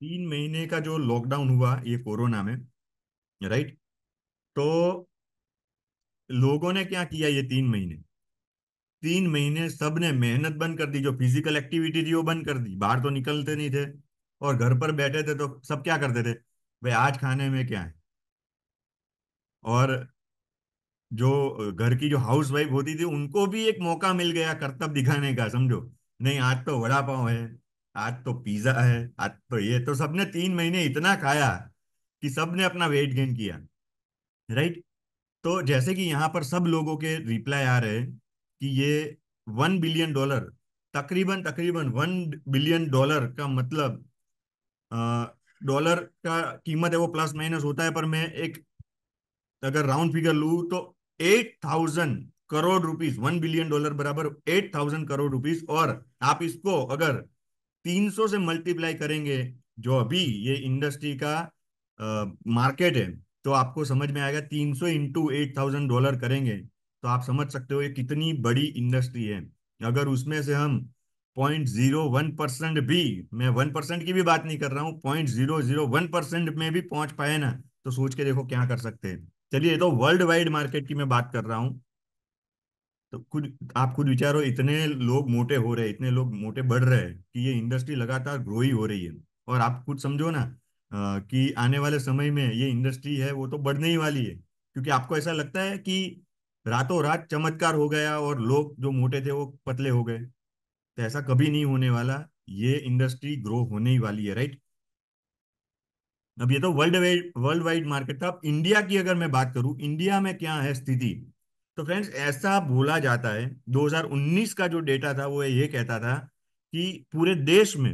तीन महीने का जो लॉकडाउन हुआ ये कोरोना में राइट तो लोगों ने क्या किया ये तीन महीने तीन महीने सब ने मेहनत बंद कर दी जो फिजिकल एक्टिविटी थी वो बंद कर दी बाहर तो निकलते नहीं थे और घर पर बैठे थे तो सब क्या करते थे भाई आज खाने में क्या है और जो घर की जो हाउस वाइफ होती थी उनको भी एक मौका मिल गया कर्तव्य दिखाने का समझो नहीं आज तो वड़ा पाव है आज तो पिज्जा है आज तो ये तो सबने तीन महीने इतना खाया कि सब ने अपना वेट गेन किया राइट तो जैसे कि यहाँ पर सब लोगों के रिप्लाई आ रहे हैं कि ये वन बिलियन डॉलर तकरीबन तकरीबन वन बिलियन डॉलर का मतलब डॉलर का कीमत है वो प्लस माइनस होता है पर मैं एक अगर राउंड फिगर लू तो eight thousand crore rupees one billion dollar बराबर एट थाउजेंड करोड़ रुपीस और आप इसको अगर 300 से मल्टीप्लाई करेंगे जो अभी ये इंडस्ट्री का मार्केट है तो आपको समझ में आएगा 300 सौ इंटू एट थाउजेंड डॉलर करेंगे तो आप समझ सकते हो ये कितनी बड़ी इंडस्ट्री है अगर उसमें से हम पॉइंट जीरो वन परसेंट भी मैं वन परसेंट की भी बात नहीं कर रहा हूँ point zero zero one percent में भी पहुंच पाए ना तो सोच के देखो क्या कर सकते हैं चलिए तो वर्ल्ड वाइड मार्केट की मैं बात कर रहा हूँ तो खुद आप खुद विचारो इतने लोग मोटे हो रहे हैं इतने लोग मोटे बढ़ रहे हैं कि ये इंडस्ट्री लगातार ग्रो ही हो रही है और आप खुद समझो ना कि आने वाले समय में ये इंडस्ट्री है वो तो बढ़ने ही वाली है क्योंकि आपको ऐसा लगता है कि रातों रात चमत्कार हो गया और लोग जो मोटे थे वो पतले हो गए तो ऐसा कभी नहीं होने वाला ये इंडस्ट्री ग्रो होने ही वाली है राइट अब ये तो world wide world wide market था अब इंडिया की अगर मैं बात करूं इंडिया में क्या है स्थिति तो फ्रेंड्स ऐसा बोला जाता है 2019 का जो डेटा था वो ये कहता था कि पूरे देश में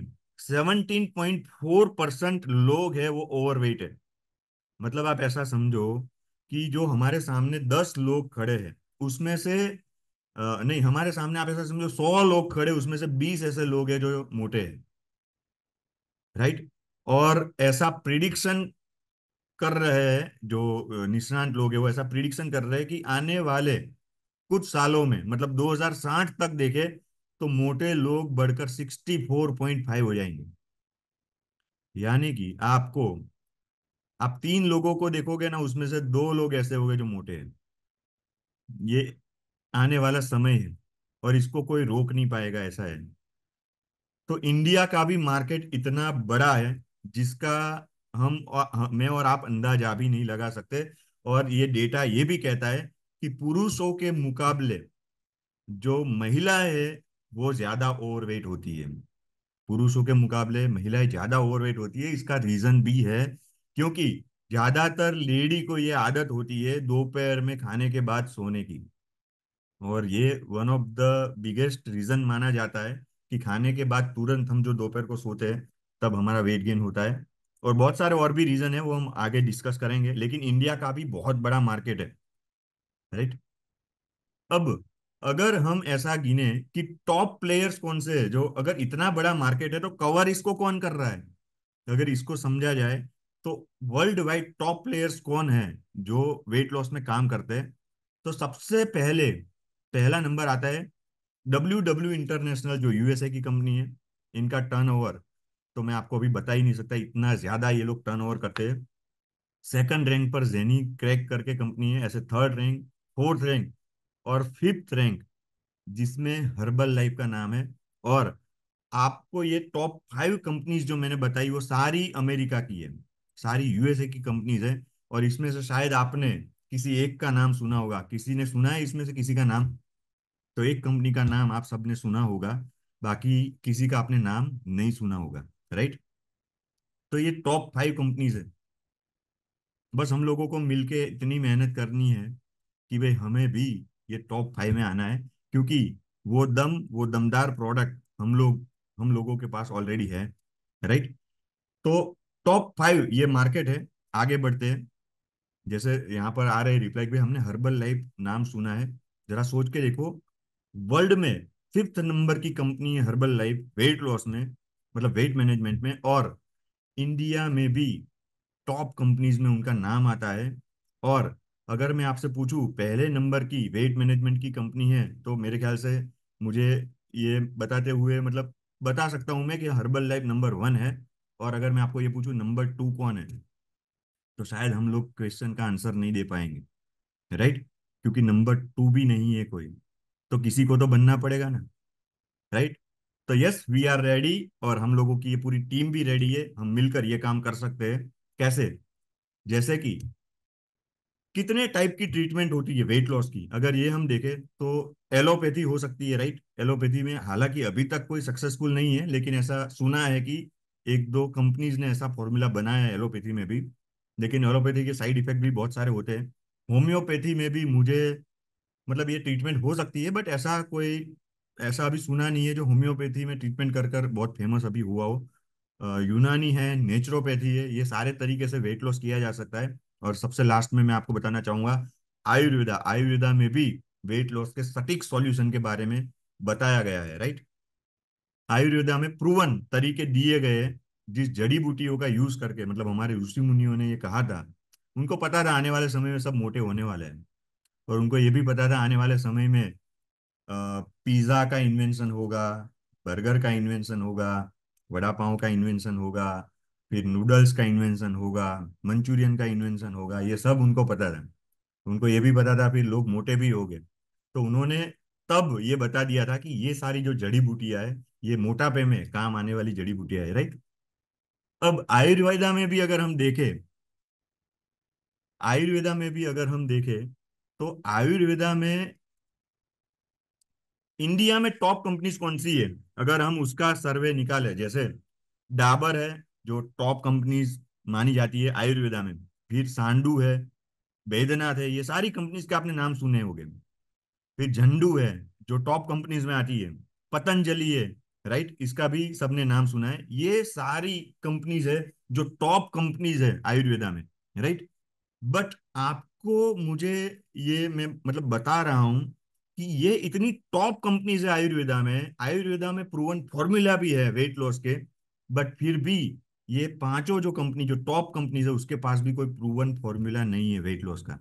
17.4 परसेंट लोग है वो ओवरवेट है मतलब आप ऐसा समझो कि जो हमारे सामने 10 लोग खड़े हैं उसमें से आ, नहीं हमारे सामने आप ऐसा समझो 100 लोग खड़े उसमें से 20 ऐसे लोग हैं जो मोटे हैं राइट और ऐसा प्रिडिक्शन कर रहे हैं जो निष्णांत लोग है वो ऐसा प्रिडिक्शन कर रहे हैं कि आने वाले कुछ सालों में मतलब 2060 तक देखे तो मोटे लोग बढ़कर 64.5 हो जाएंगे यानी कि आपको आप तीन लोगों को देखोगे ना उसमें से दो लोग ऐसे हो गए जो मोटे हैं ये आने वाला समय है और इसको कोई रोक नहीं पाएगा ऐसा है तो इंडिया का भी मार्केट इतना बड़ा है जिसका हम हाँ, मैं और आप अंदाजा भी नहीं लगा सकते और ये डेटा ये भी कहता है कि पुरुषों के मुकाबले जो महिला है वो ज्यादा ओवरवेट होती है पुरुषों के मुकाबले महिलाएं ज्यादा ओवरवेट होती है इसका रीजन भी है क्योंकि ज्यादातर लेडी को ये आदत होती है दोपहर में खाने के बाद सोने की और ये one of the biggest reason माना जाता है कि खाने के बाद तुरंत हम जो दोपहर को सोते हैं तब हमारा वेट गेन होता है और बहुत सारे और भी रीजन है वो हम आगे डिस्कस करेंगे लेकिन इंडिया का भी बहुत बड़ा मार्केट है राइट अब अगर हम ऐसा गिने कि टॉप प्लेयर्स कौन से है जो अगर इतना बड़ा मार्केट है तो कवर इसको कौन कर रहा है अगर इसको समझा जाए तो वर्ल्ड वाइड टॉप प्लेयर्स कौन है जो वेट लॉस में काम करते हैं तो सबसे पहले पहला नंबर आता है डब्ल्यू डब्ल्यू इंटरनेशनल जो यूएसए की कंपनी है इनका टर्नओवर तो मैं आपको अभी बता ही नहीं सकता इतना ज्यादा ये लोग टर्न करते हैं सेकंड रैंक पर जेनी क्रैक करके कंपनी है ऐसे थर्ड रैंक फोर्थ रैंक और फिफ्थ रैंक जिसमें हर्बल लाइफ का नाम है और आपको ये टॉप फाइव कंपनीज जो मैंने बताई वो सारी अमेरिका की है सारी यूएसए की कंपनीज है और इसमें से शायद आपने किसी एक का नाम सुना होगा किसी ने सुना है इसमें से किसी का नाम तो एक कंपनी का नाम आप सबने सुना होगा बाकी किसी का आपने नाम नहीं सुना होगा राइट तो ये टॉप फाइव कंपनीज है बस हम लोगों को मिलके इतनी मेहनत करनी है कि भाई हमें भी ये टॉप फाइव में आना है क्योंकि वो दम वो दमदार प्रोडक्ट हम लोग हम लोगों के पास ऑलरेडी है राइट तो टॉप फाइव ये मार्केट है आगे बढ़ते हैं जैसे यहाँ पर आ रहे रिप्लाई भी हमने हर्बल लाइफ नाम सुना है जरा सोच के देखो वर्ल्ड में फिफ्थ नंबर की कंपनी है हर्बल लाइफ वेट लॉस में मतलब वेट मैनेजमेंट में और इंडिया में भी टॉप कंपनीज में उनका नाम आता है और अगर मैं आपसे पूछूं पहले नंबर की वेट मैनेजमेंट की कंपनी है तो मेरे ख्याल से मुझे ये बताते हुए मतलब बता सकता हूं मैं कि हर्बल लाइफ नंबर वन है और अगर मैं आपको ये पूछूं नंबर टू कौन है तो शायद हम लोग क्वेश्चन का आंसर नहीं दे पाएंगे राइट क्योंकि नंबर टू भी नहीं है कोई तो किसी को तो बनना पड़ेगा ना राइट तो यस वी आर रेडी और हम लोगों की ये पूरी टीम भी रेडी है हम मिलकर ये काम कर सकते हैं कैसे जैसे कि कितने टाइप की ट्रीटमेंट होती है वेट लॉस की अगर ये हम देखें तो एलोपैथी हो सकती है राइट एलोपैथी में हालांकि अभी तक कोई सक्सेसफुल नहीं है लेकिन ऐसा सुना है कि एक दो कंपनीज ने ऐसा फॉर्मूला बनाया है एलोपैथी में भी लेकिन एलोपैथी के साइड इफेक्ट भी बहुत सारे होते हैं होम्योपैथी में भी मुझे मतलब ये ट्रीटमेंट हो सकती है बट ऐसा कोई ऐसा अभी सुना नहीं है जो होम्योपैथी में ट्रीटमेंट कर कर बहुत फेमस अभी हुआ हो यूनानी है नेचुरोपैथी है ये सारे तरीके से वेट लॉस किया जा सकता है और सबसे लास्ट में मैं आपको बताना चाहूंगा आयुर्वेदा आयुर्वेदा में भी वेट लॉस के सटीक सॉल्यूशन के बारे में बताया गया है राइट आयुर्वेदा में प्रूवन तरीके दिए गए जिस जड़ी बूटियों का यूज करके मतलब हमारे ऋषि मुनियों ने ये कहा था उनको पता था आने वाले समय में सब मोटे होने वाले हैं और उनको ये भी पता था आने वाले समय में पिज्जा का इन्वेंशन होगा बर्गर का इन्वेंशन होगा वड़ा पाव का इन्वेंशन होगा फिर नूडल्स का इन्वेंशन होगा मंचूरियन का इन्वेंशन होगा ये सब उनको पता था उनको ये भी पता था फिर लोग मोटे भी हो गए तो उन्होंने तब ये बता दिया था कि ये सारी जो जड़ी बूटियां है ये मोटापे में काम आने वाली जड़ी बूटियां है राइट अब आयुर्वेदा में भी अगर हम देखें आयुर्वेदा में भी अगर हम देखें तो आयुर्वेदा में इंडिया में टॉप कंपनीज कौन सी है अगर हम उसका सर्वे निकाले जैसे डाबर है जो टॉप कंपनीज मानी जाती है आयुर्वेदा में फिर सांडू है बैद्यनाथ है ये सारी कंपनीज के आपने नाम सुने होंगे फिर झंडू है जो टॉप कंपनीज में आती है पतंजलि है राइट इसका भी सबने नाम सुना है ये सारी कंपनीज है जो टॉप कंपनीज है आयुर्वेदा में राइट बट आपको मुझे ये मैं मतलब बता रहा हूं कि ये इतनी टॉप कंपनीज है आयुर्वेदा में आयुर्वेदा में प्रूवन फॉर्मूला भी है वेट लॉस के बट फिर भी ये पांचों जो कंपनी जो टॉप कंपनीज है उसके पास भी कोई प्रूवन फॉर्मूला नहीं है वेट लॉस का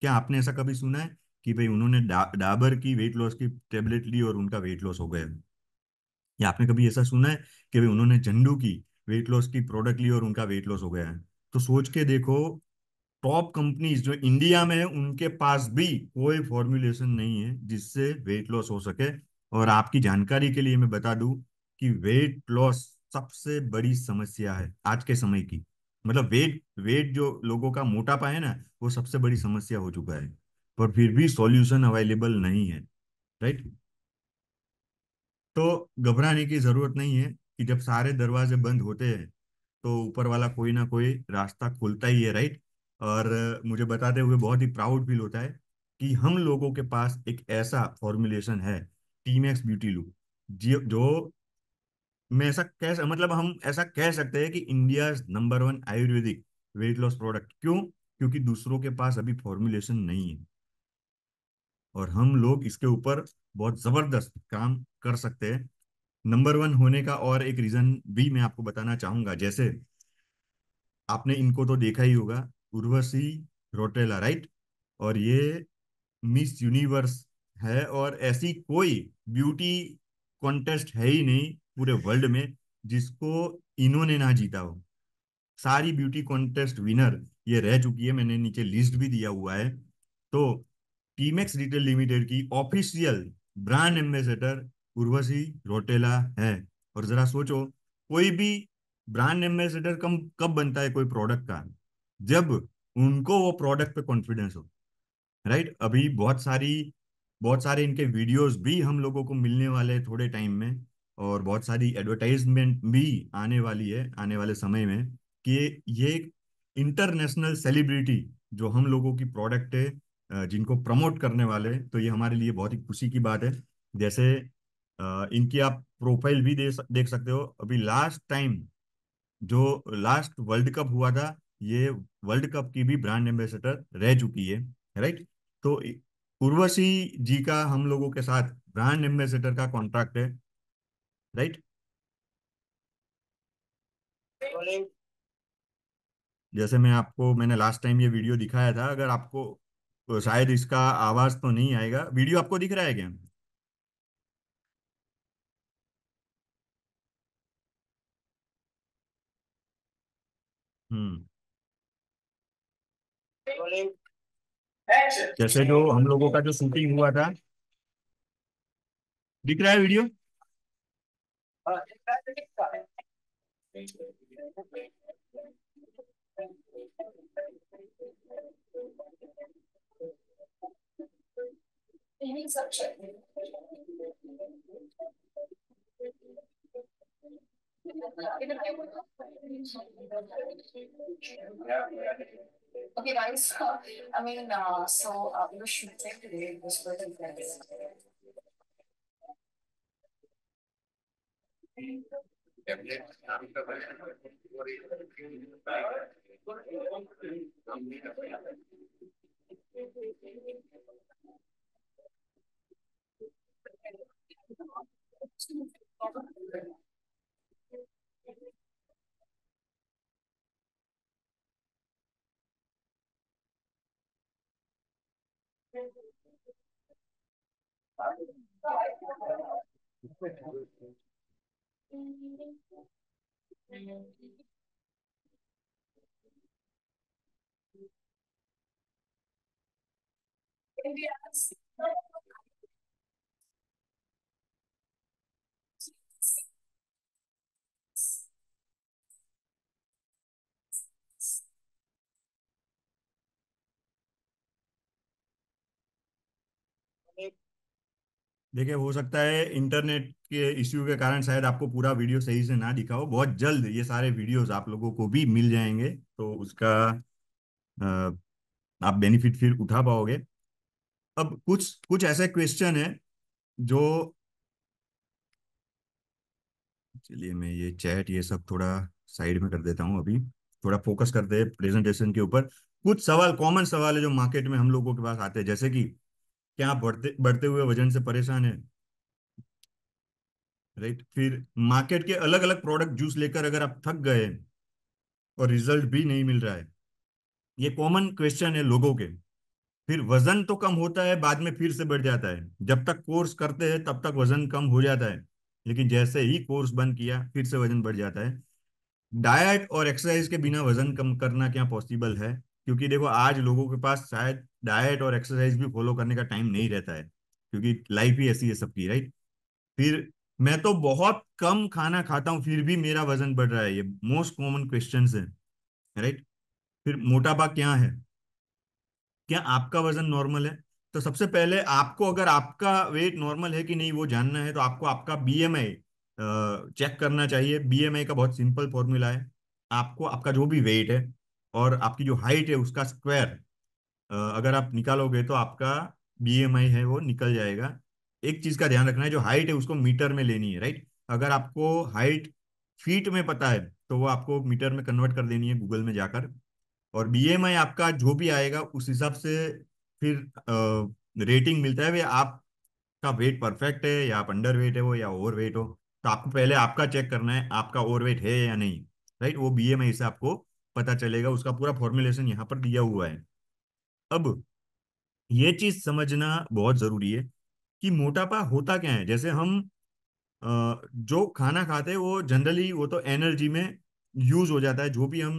क्या आपने ऐसा कभी सुना है कि भाई उन्होंने डा, डाबर की वेट लॉस की टेबलेट ली और उनका वेट लॉस हो गया या आपने कभी ऐसा सुना है कि भाई उन्होंने झंडू की वेट लॉस की प्रोडक्ट ली और उनका वेट लॉस हो गया है तो सोच के देखो टॉप कंपनीज जो इंडिया में है उनके पास भी कोई फॉर्मुलेशन नहीं है जिससे वेट लॉस हो सके और आपकी जानकारी के लिए मैं बता दूं कि वेट लॉस सबसे बड़ी समस्या है आज के समय की मतलब वेट वेट जो लोगों का मोटापा है ना वो सबसे बड़ी समस्या हो चुका है पर फिर भी सॉल्यूशन अवेलेबल नहीं है राइट तो घबराने की जरूरत नहीं है कि जब सारे दरवाजे बंद होते हैं तो ऊपर वाला कोई ना कोई रास्ता खुलता ही है राइट और मुझे बताते हुए बहुत ही प्राउड फील होता है कि हम लोगों के पास एक ऐसा फॉर्मुलेशन है टीम एक्स ब्यूटी लुक जो मैं ऐसा कह मतलब हम ऐसा कह सकते हैं कि India number one Ayurvedic weight loss product क्यों क्योंकि दूसरों के पास अभी फॉर्मुलेशन नहीं है और हम लोग इसके ऊपर बहुत जबरदस्त काम कर सकते हैं नंबर वन होने का और एक रीजन भी मैं आपको बताना चाहूंगा जैसे आपने इनको तो देखा ही होगा उर्वशी रोटेला राइट और ये मिस यूनिवर्स है और ऐसी कोई ब्यूटी कॉन्टेस्ट है ही नहीं पूरे वर्ल्ड में जिसको इन्होंने ना जीता हो सारी ब्यूटी कॉन्टेस्ट विनर ये रह चुकी है मैंने नीचे लिस्ट भी दिया हुआ है तो टीमेक्स रिटेल लिमिटेड की official brand ambassador Urvashi Rautela है और जरा सोचो कोई भी ब्रांड एम्बेसडर कम कब बनता है कोई प्रोडक्ट का जब उनको वो प्रोडक्ट पे कॉन्फिडेंस हो राइट अभी बहुत सारी बहुत सारे इनके वीडियोस भी हम लोगों को मिलने वाले थोड़े टाइम में और बहुत सारी एडवर्टाइजमेंट भी आने वाली है आने वाले समय में कि ये एक इंटरनेशनल सेलिब्रिटी जो हम लोगों की प्रोडक्ट है जिनको प्रमोट करने वाले तो ये हमारे लिए बहुत ही खुशी की बात है जैसे इनकी आप प्रोफाइल भी दे देख सकते हो अभी लास्ट टाइम जो लास्ट वर्ल्ड कप हुआ था ये वर्ल्ड कप की भी ब्रांड एम्बेसडर रह चुकी है राइट तो उर्वशी जी का हम लोगों के साथ ब्रांड एम्बेसडर का कॉन्ट्रैक्ट है राइट जैसे मैं आपको मैंने लास्ट टाइम ये वीडियो दिखाया था अगर आपको तो शायद इसका आवाज तो नहीं आएगा वीडियो आपको दिख रहा है क्या हम्म जैसे जो हम लोगों का जो शूटिंग हुआ था दिख रहा है वीडियो सब Okay, guys. I mean, uh, so uh, we should shooting today. It was pretty intense. Yes. देखिए हो सकता है इंटरनेट के इश्यू के कारण शायद आपको पूरा वीडियो सही से ना दिखाओ बहुत जल्द ये सारे वीडियोस आप लोगों को भी मिल जाएंगे तो उसका आप बेनिफिट फिर उठा पाओगे अब कुछ कुछ ऐसे क्वेश्चन है जो चलिए मैं ये चैट ये सब थोड़ा साइड में कर देता हूँ अभी थोड़ा फोकस करते हैं प्रेजेंटेशन के ऊपर कुछ सवाल कॉमन सवाल है जो मार्केट में हम लोगों के पास आते हैं जैसे कि क्या आप बढ़ते बढ़ते हुए वजन से परेशान है राइट फिर मार्केट के अलग अलग प्रोडक्ट जूस लेकर अगर आप थक गए और रिजल्ट भी नहीं मिल रहा है ये कॉमन क्वेश्चन है लोगों के फिर वजन तो कम होता है बाद में फिर से बढ़ जाता है जब तक कोर्स करते हैं तब तक वजन कम हो जाता है लेकिन जैसे ही कोर्स बंद किया फिर से वजन बढ़ जाता है डाइट और एक्सरसाइज के बिना वजन कम करना क्या पॉसिबल है क्योंकि देखो आज लोगों के पास शायद डाइट और एक्सरसाइज भी फॉलो करने का टाइम नहीं रहता है क्योंकि लाइफ ही ऐसी है सबकी राइट फिर मैं तो बहुत कम खाना खाता हूँ फिर भी मेरा वजन बढ़ रहा है ये मोस्ट कॉमन क्वेश्चन है राइट फिर मोटापा क्या है क्या आपका वजन नॉर्मल है तो सबसे पहले आपको अगर आपका वेट नॉर्मल है कि नहीं वो जानना है तो आपको आपका बीएमआई चेक करना चाहिए बीएमआई का बहुत सिंपल फॉर्मूला है आपको आपका जो भी वेट है और आपकी जो हाइट है उसका स्क्वायर अगर आप निकालोगे तो आपका बी है वो निकल जाएगा एक चीज का ध्यान रखना है जो हाइट है उसको मीटर में लेनी है राइट अगर आपको हाइट फीट में पता है तो वो आपको मीटर में कन्वर्ट कर देनी है गूगल में जाकर और बी आपका जो भी आएगा उस हिसाब से फिर आ, रेटिंग मिलता है वे आपका वेट परफेक्ट है या आप अंडर वेट है वो या ओवर वेट हो तो आपको पहले आपका चेक करना है आपका ओवर वेट है या नहीं राइट वो बी एम आई से आपको पता चलेगा उसका पूरा फॉर्मुलेशन यहाँ पर दिया हुआ है अब ये चीज समझना बहुत जरूरी है कि मोटापा होता क्या है जैसे हम जो खाना खाते हैं वो जनरली वो तो एनर्जी में यूज हो जाता है जो भी हम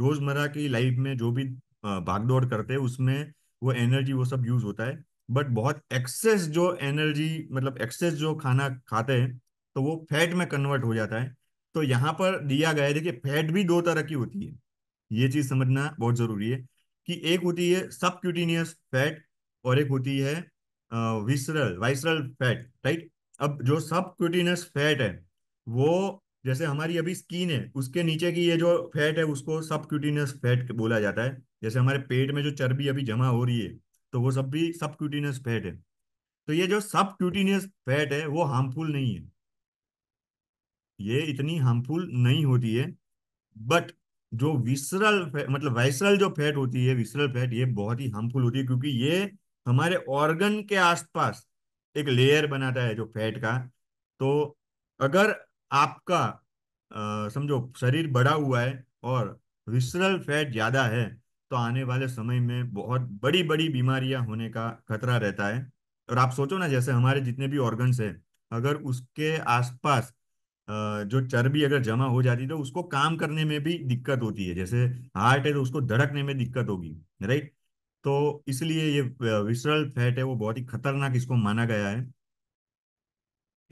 रोजमर्रा की लाइफ में जो भी भागदौड़ करते हैं उसमें वो एनर्जी वो सब यूज होता है बट बहुत एक्सेस जो एनर्जी मतलब एक्सेस जो खाना खाते हैं तो वो फैट में कन्वर्ट हो जाता है तो यहाँ पर दिया गया है देखिए फैट भी दो तरह की होती है ये चीज समझना बहुत जरूरी है कि एक होती है क्यूटीनियस फैट और एक होती है विसरल वाइसरल फैट राइट अब जो क्यूटीनियस फैट है वो जैसे हमारी अभी स्किन है उसके नीचे की ये जो फैट है उसको क्यूटीनियस फैट बोला जाता है जैसे हमारे पेट में जो चर्बी अभी जमा हो रही है तो वो सब भी क्यूटीनियस फैट है तो ये जो सब क्यूटीनियस फैट है वो हार्मफुल नहीं है ये इतनी हार्मफुल नहीं होती है बट जो विसरल मतलब वाइसरल जो फैट होती है विसरल फैट ये बहुत ही हार्मफुल होती है क्योंकि ये हमारे ऑर्गन के आसपास एक लेयर बनाता है जो फैट का तो अगर आपका समझो शरीर बड़ा हुआ है और विसरल फैट ज्यादा है तो आने वाले समय में बहुत बड़ी बड़ी बीमारियां होने का खतरा रहता है और आप सोचो ना जैसे हमारे जितने भी ऑर्गन्स हैं अगर उसके आसपास जो चर्बी अगर जमा हो जाती है तो उसको काम करने में भी दिक्कत होती है जैसे हार्ट है तो उसको धड़कने में दिक्कत होगी राइट तो इसलिए ये विसरल फैट है वो बहुत ही खतरनाक इसको माना गया है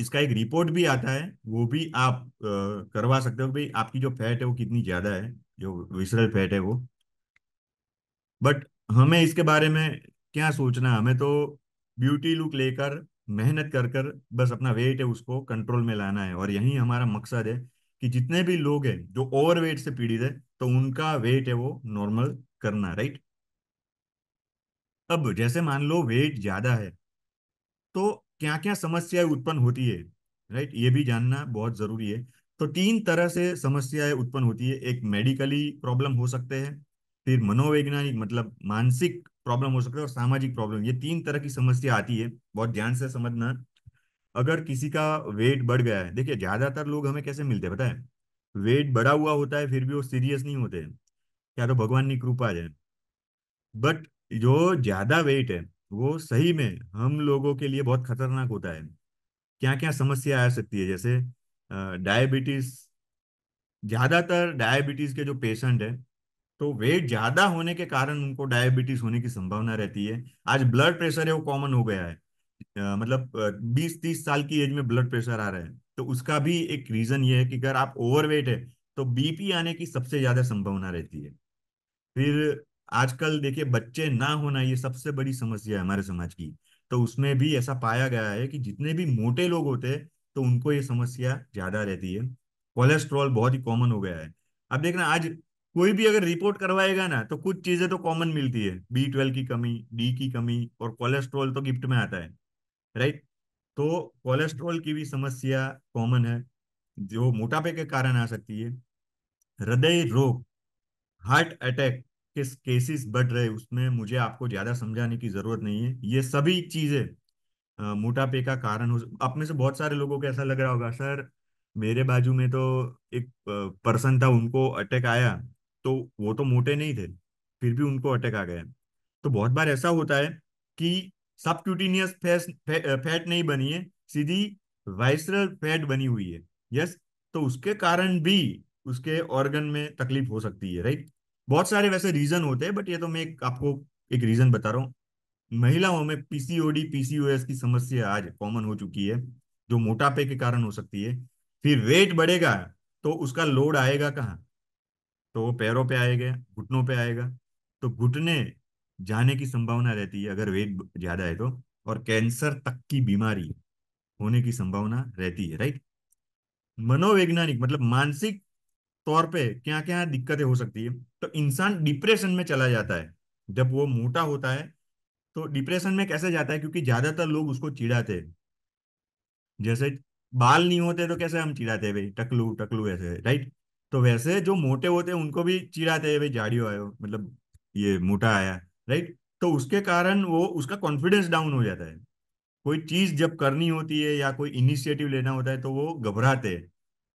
इसका एक रिपोर्ट भी आता है वो भी आप करवा सकते हो भाई आपकी जो फैट है वो कितनी ज्यादा है जो विसरल फैट है वो बट हमें इसके बारे में क्या सोचना हमें तो ब्यूटी लुक लेकर मेहनत कर कर बस अपना वेट है उसको कंट्रोल में लाना है और यही हमारा मकसद है कि जितने भी लोग हैं जो ओवर वेट से पीड़ित है तो उनका वेट है वो नॉर्मल करना राइट अब जैसे मान लो वेट ज्यादा है तो क्या क्या समस्याएं उत्पन्न होती है राइट ये भी जानना बहुत जरूरी है तो तीन तरह से समस्याएं उत्पन्न होती है एक मेडिकली प्रॉब्लम हो सकते हैं फिर मनोवैज्ञानिक मतलब मानसिक प्रॉब्लम हो सकता है और सामाजिक प्रॉब्लम ये तीन तरह की समस्या आती है बहुत ध्यान से समझना अगर किसी का वेट बढ़ गया है देखिए ज्यादातर लोग हमें कैसे मिलते हैं पता है वेट बढ़ा हुआ होता है फिर भी वो सीरियस नहीं होते क्या तो भगवान की कृपा है बट जो ज्यादा वेट है वो सही में हम लोगों के लिए बहुत खतरनाक होता है क्या क्या समस्या आ सकती है जैसे डायबिटीज ज्यादातर डायबिटीज के जो पेशेंट है तो वेट ज्यादा होने के कारण उनको डायबिटीज होने की संभावना रहती है आज ब्लड प्रेशर है वो कॉमन हो गया है आ, मतलब बीस तीस साल की एज में ब्लड प्रेशर आ रहा है तो उसका भी एक रीजन ये है कि अगर आप ओवरवेट है तो बीपी आने की सबसे ज्यादा संभावना रहती है फिर आजकल देखिए बच्चे ना होना ये सबसे बड़ी समस्या है हमारे समाज की तो उसमें भी ऐसा पाया गया है कि जितने भी मोटे लोग होते हैं तो उनको ये समस्या ज्यादा रहती है कोलेस्ट्रॉल बहुत ही कॉमन हो गया है अब देखना आज कोई भी अगर रिपोर्ट करवाएगा ना तो कुछ चीजें तो कॉमन मिलती है बी ट्वेल्व की कमी डी की कमी और कोलेस्ट्रॉल तो गिफ्ट में आता है राइट तो कोलेस्ट्रॉल की भी समस्या कॉमन है जो मोटापे के कारण आ सकती है हृदय रोग हार्ट अटैक किस केसेस बढ़ रहे उसमें मुझे आपको ज्यादा समझाने की जरूरत नहीं है ये सभी चीजें मोटापे का कारण हो आप में से बहुत सारे लोगों को ऐसा लग रहा होगा सर मेरे बाजू में तो एक पर्सन था उनको अटैक आया तो वो तो मोटे नहीं थे फिर भी उनको अटैक आ गया तो बहुत बार ऐसा होता है कि क्यूटीनियस फैट नहीं बनी है सीधी वाइसरल फैट बनी हुई है यस तो उसके कारण भी उसके ऑर्गन में तकलीफ हो सकती है राइट बहुत सारे वैसे रीजन होते हैं बट ये तो मैं एक आपको एक रीजन बता रहा हूँ महिलाओं में पीसीओडी पीसीओएस की समस्या आज कॉमन हो चुकी है जो मोटापे के कारण हो सकती है फिर वेट बढ़ेगा तो उसका लोड आएगा कहाँ तो वो पैरों पे आएगा घुटनों पे आएगा तो घुटने जाने की संभावना रहती है अगर वेट ज्यादा है तो और कैंसर तक की बीमारी होने की संभावना रहती है राइट मनोवैज्ञानिक मतलब मानसिक तौर पे क्या क्या दिक्कतें हो सकती है तो इंसान डिप्रेशन में चला जाता है जब वो मोटा होता है तो डिप्रेशन में कैसे जाता है क्योंकि ज्यादातर लोग उसको चिढ़ाते हैं जैसे बाल नहीं होते तो कैसे हम चिढ़ाते हैं भाई टकलू टकलू ऐसे राइट तो वैसे जो मोटे होते हैं उनको भी चिड़ाते हैं भाई झाड़ियों आयो मतलब ये मोटा आया राइट तो उसके कारण वो उसका कॉन्फिडेंस डाउन हो जाता है कोई चीज जब करनी होती है या कोई इनिशिएटिव लेना होता है तो वो घबराते हैं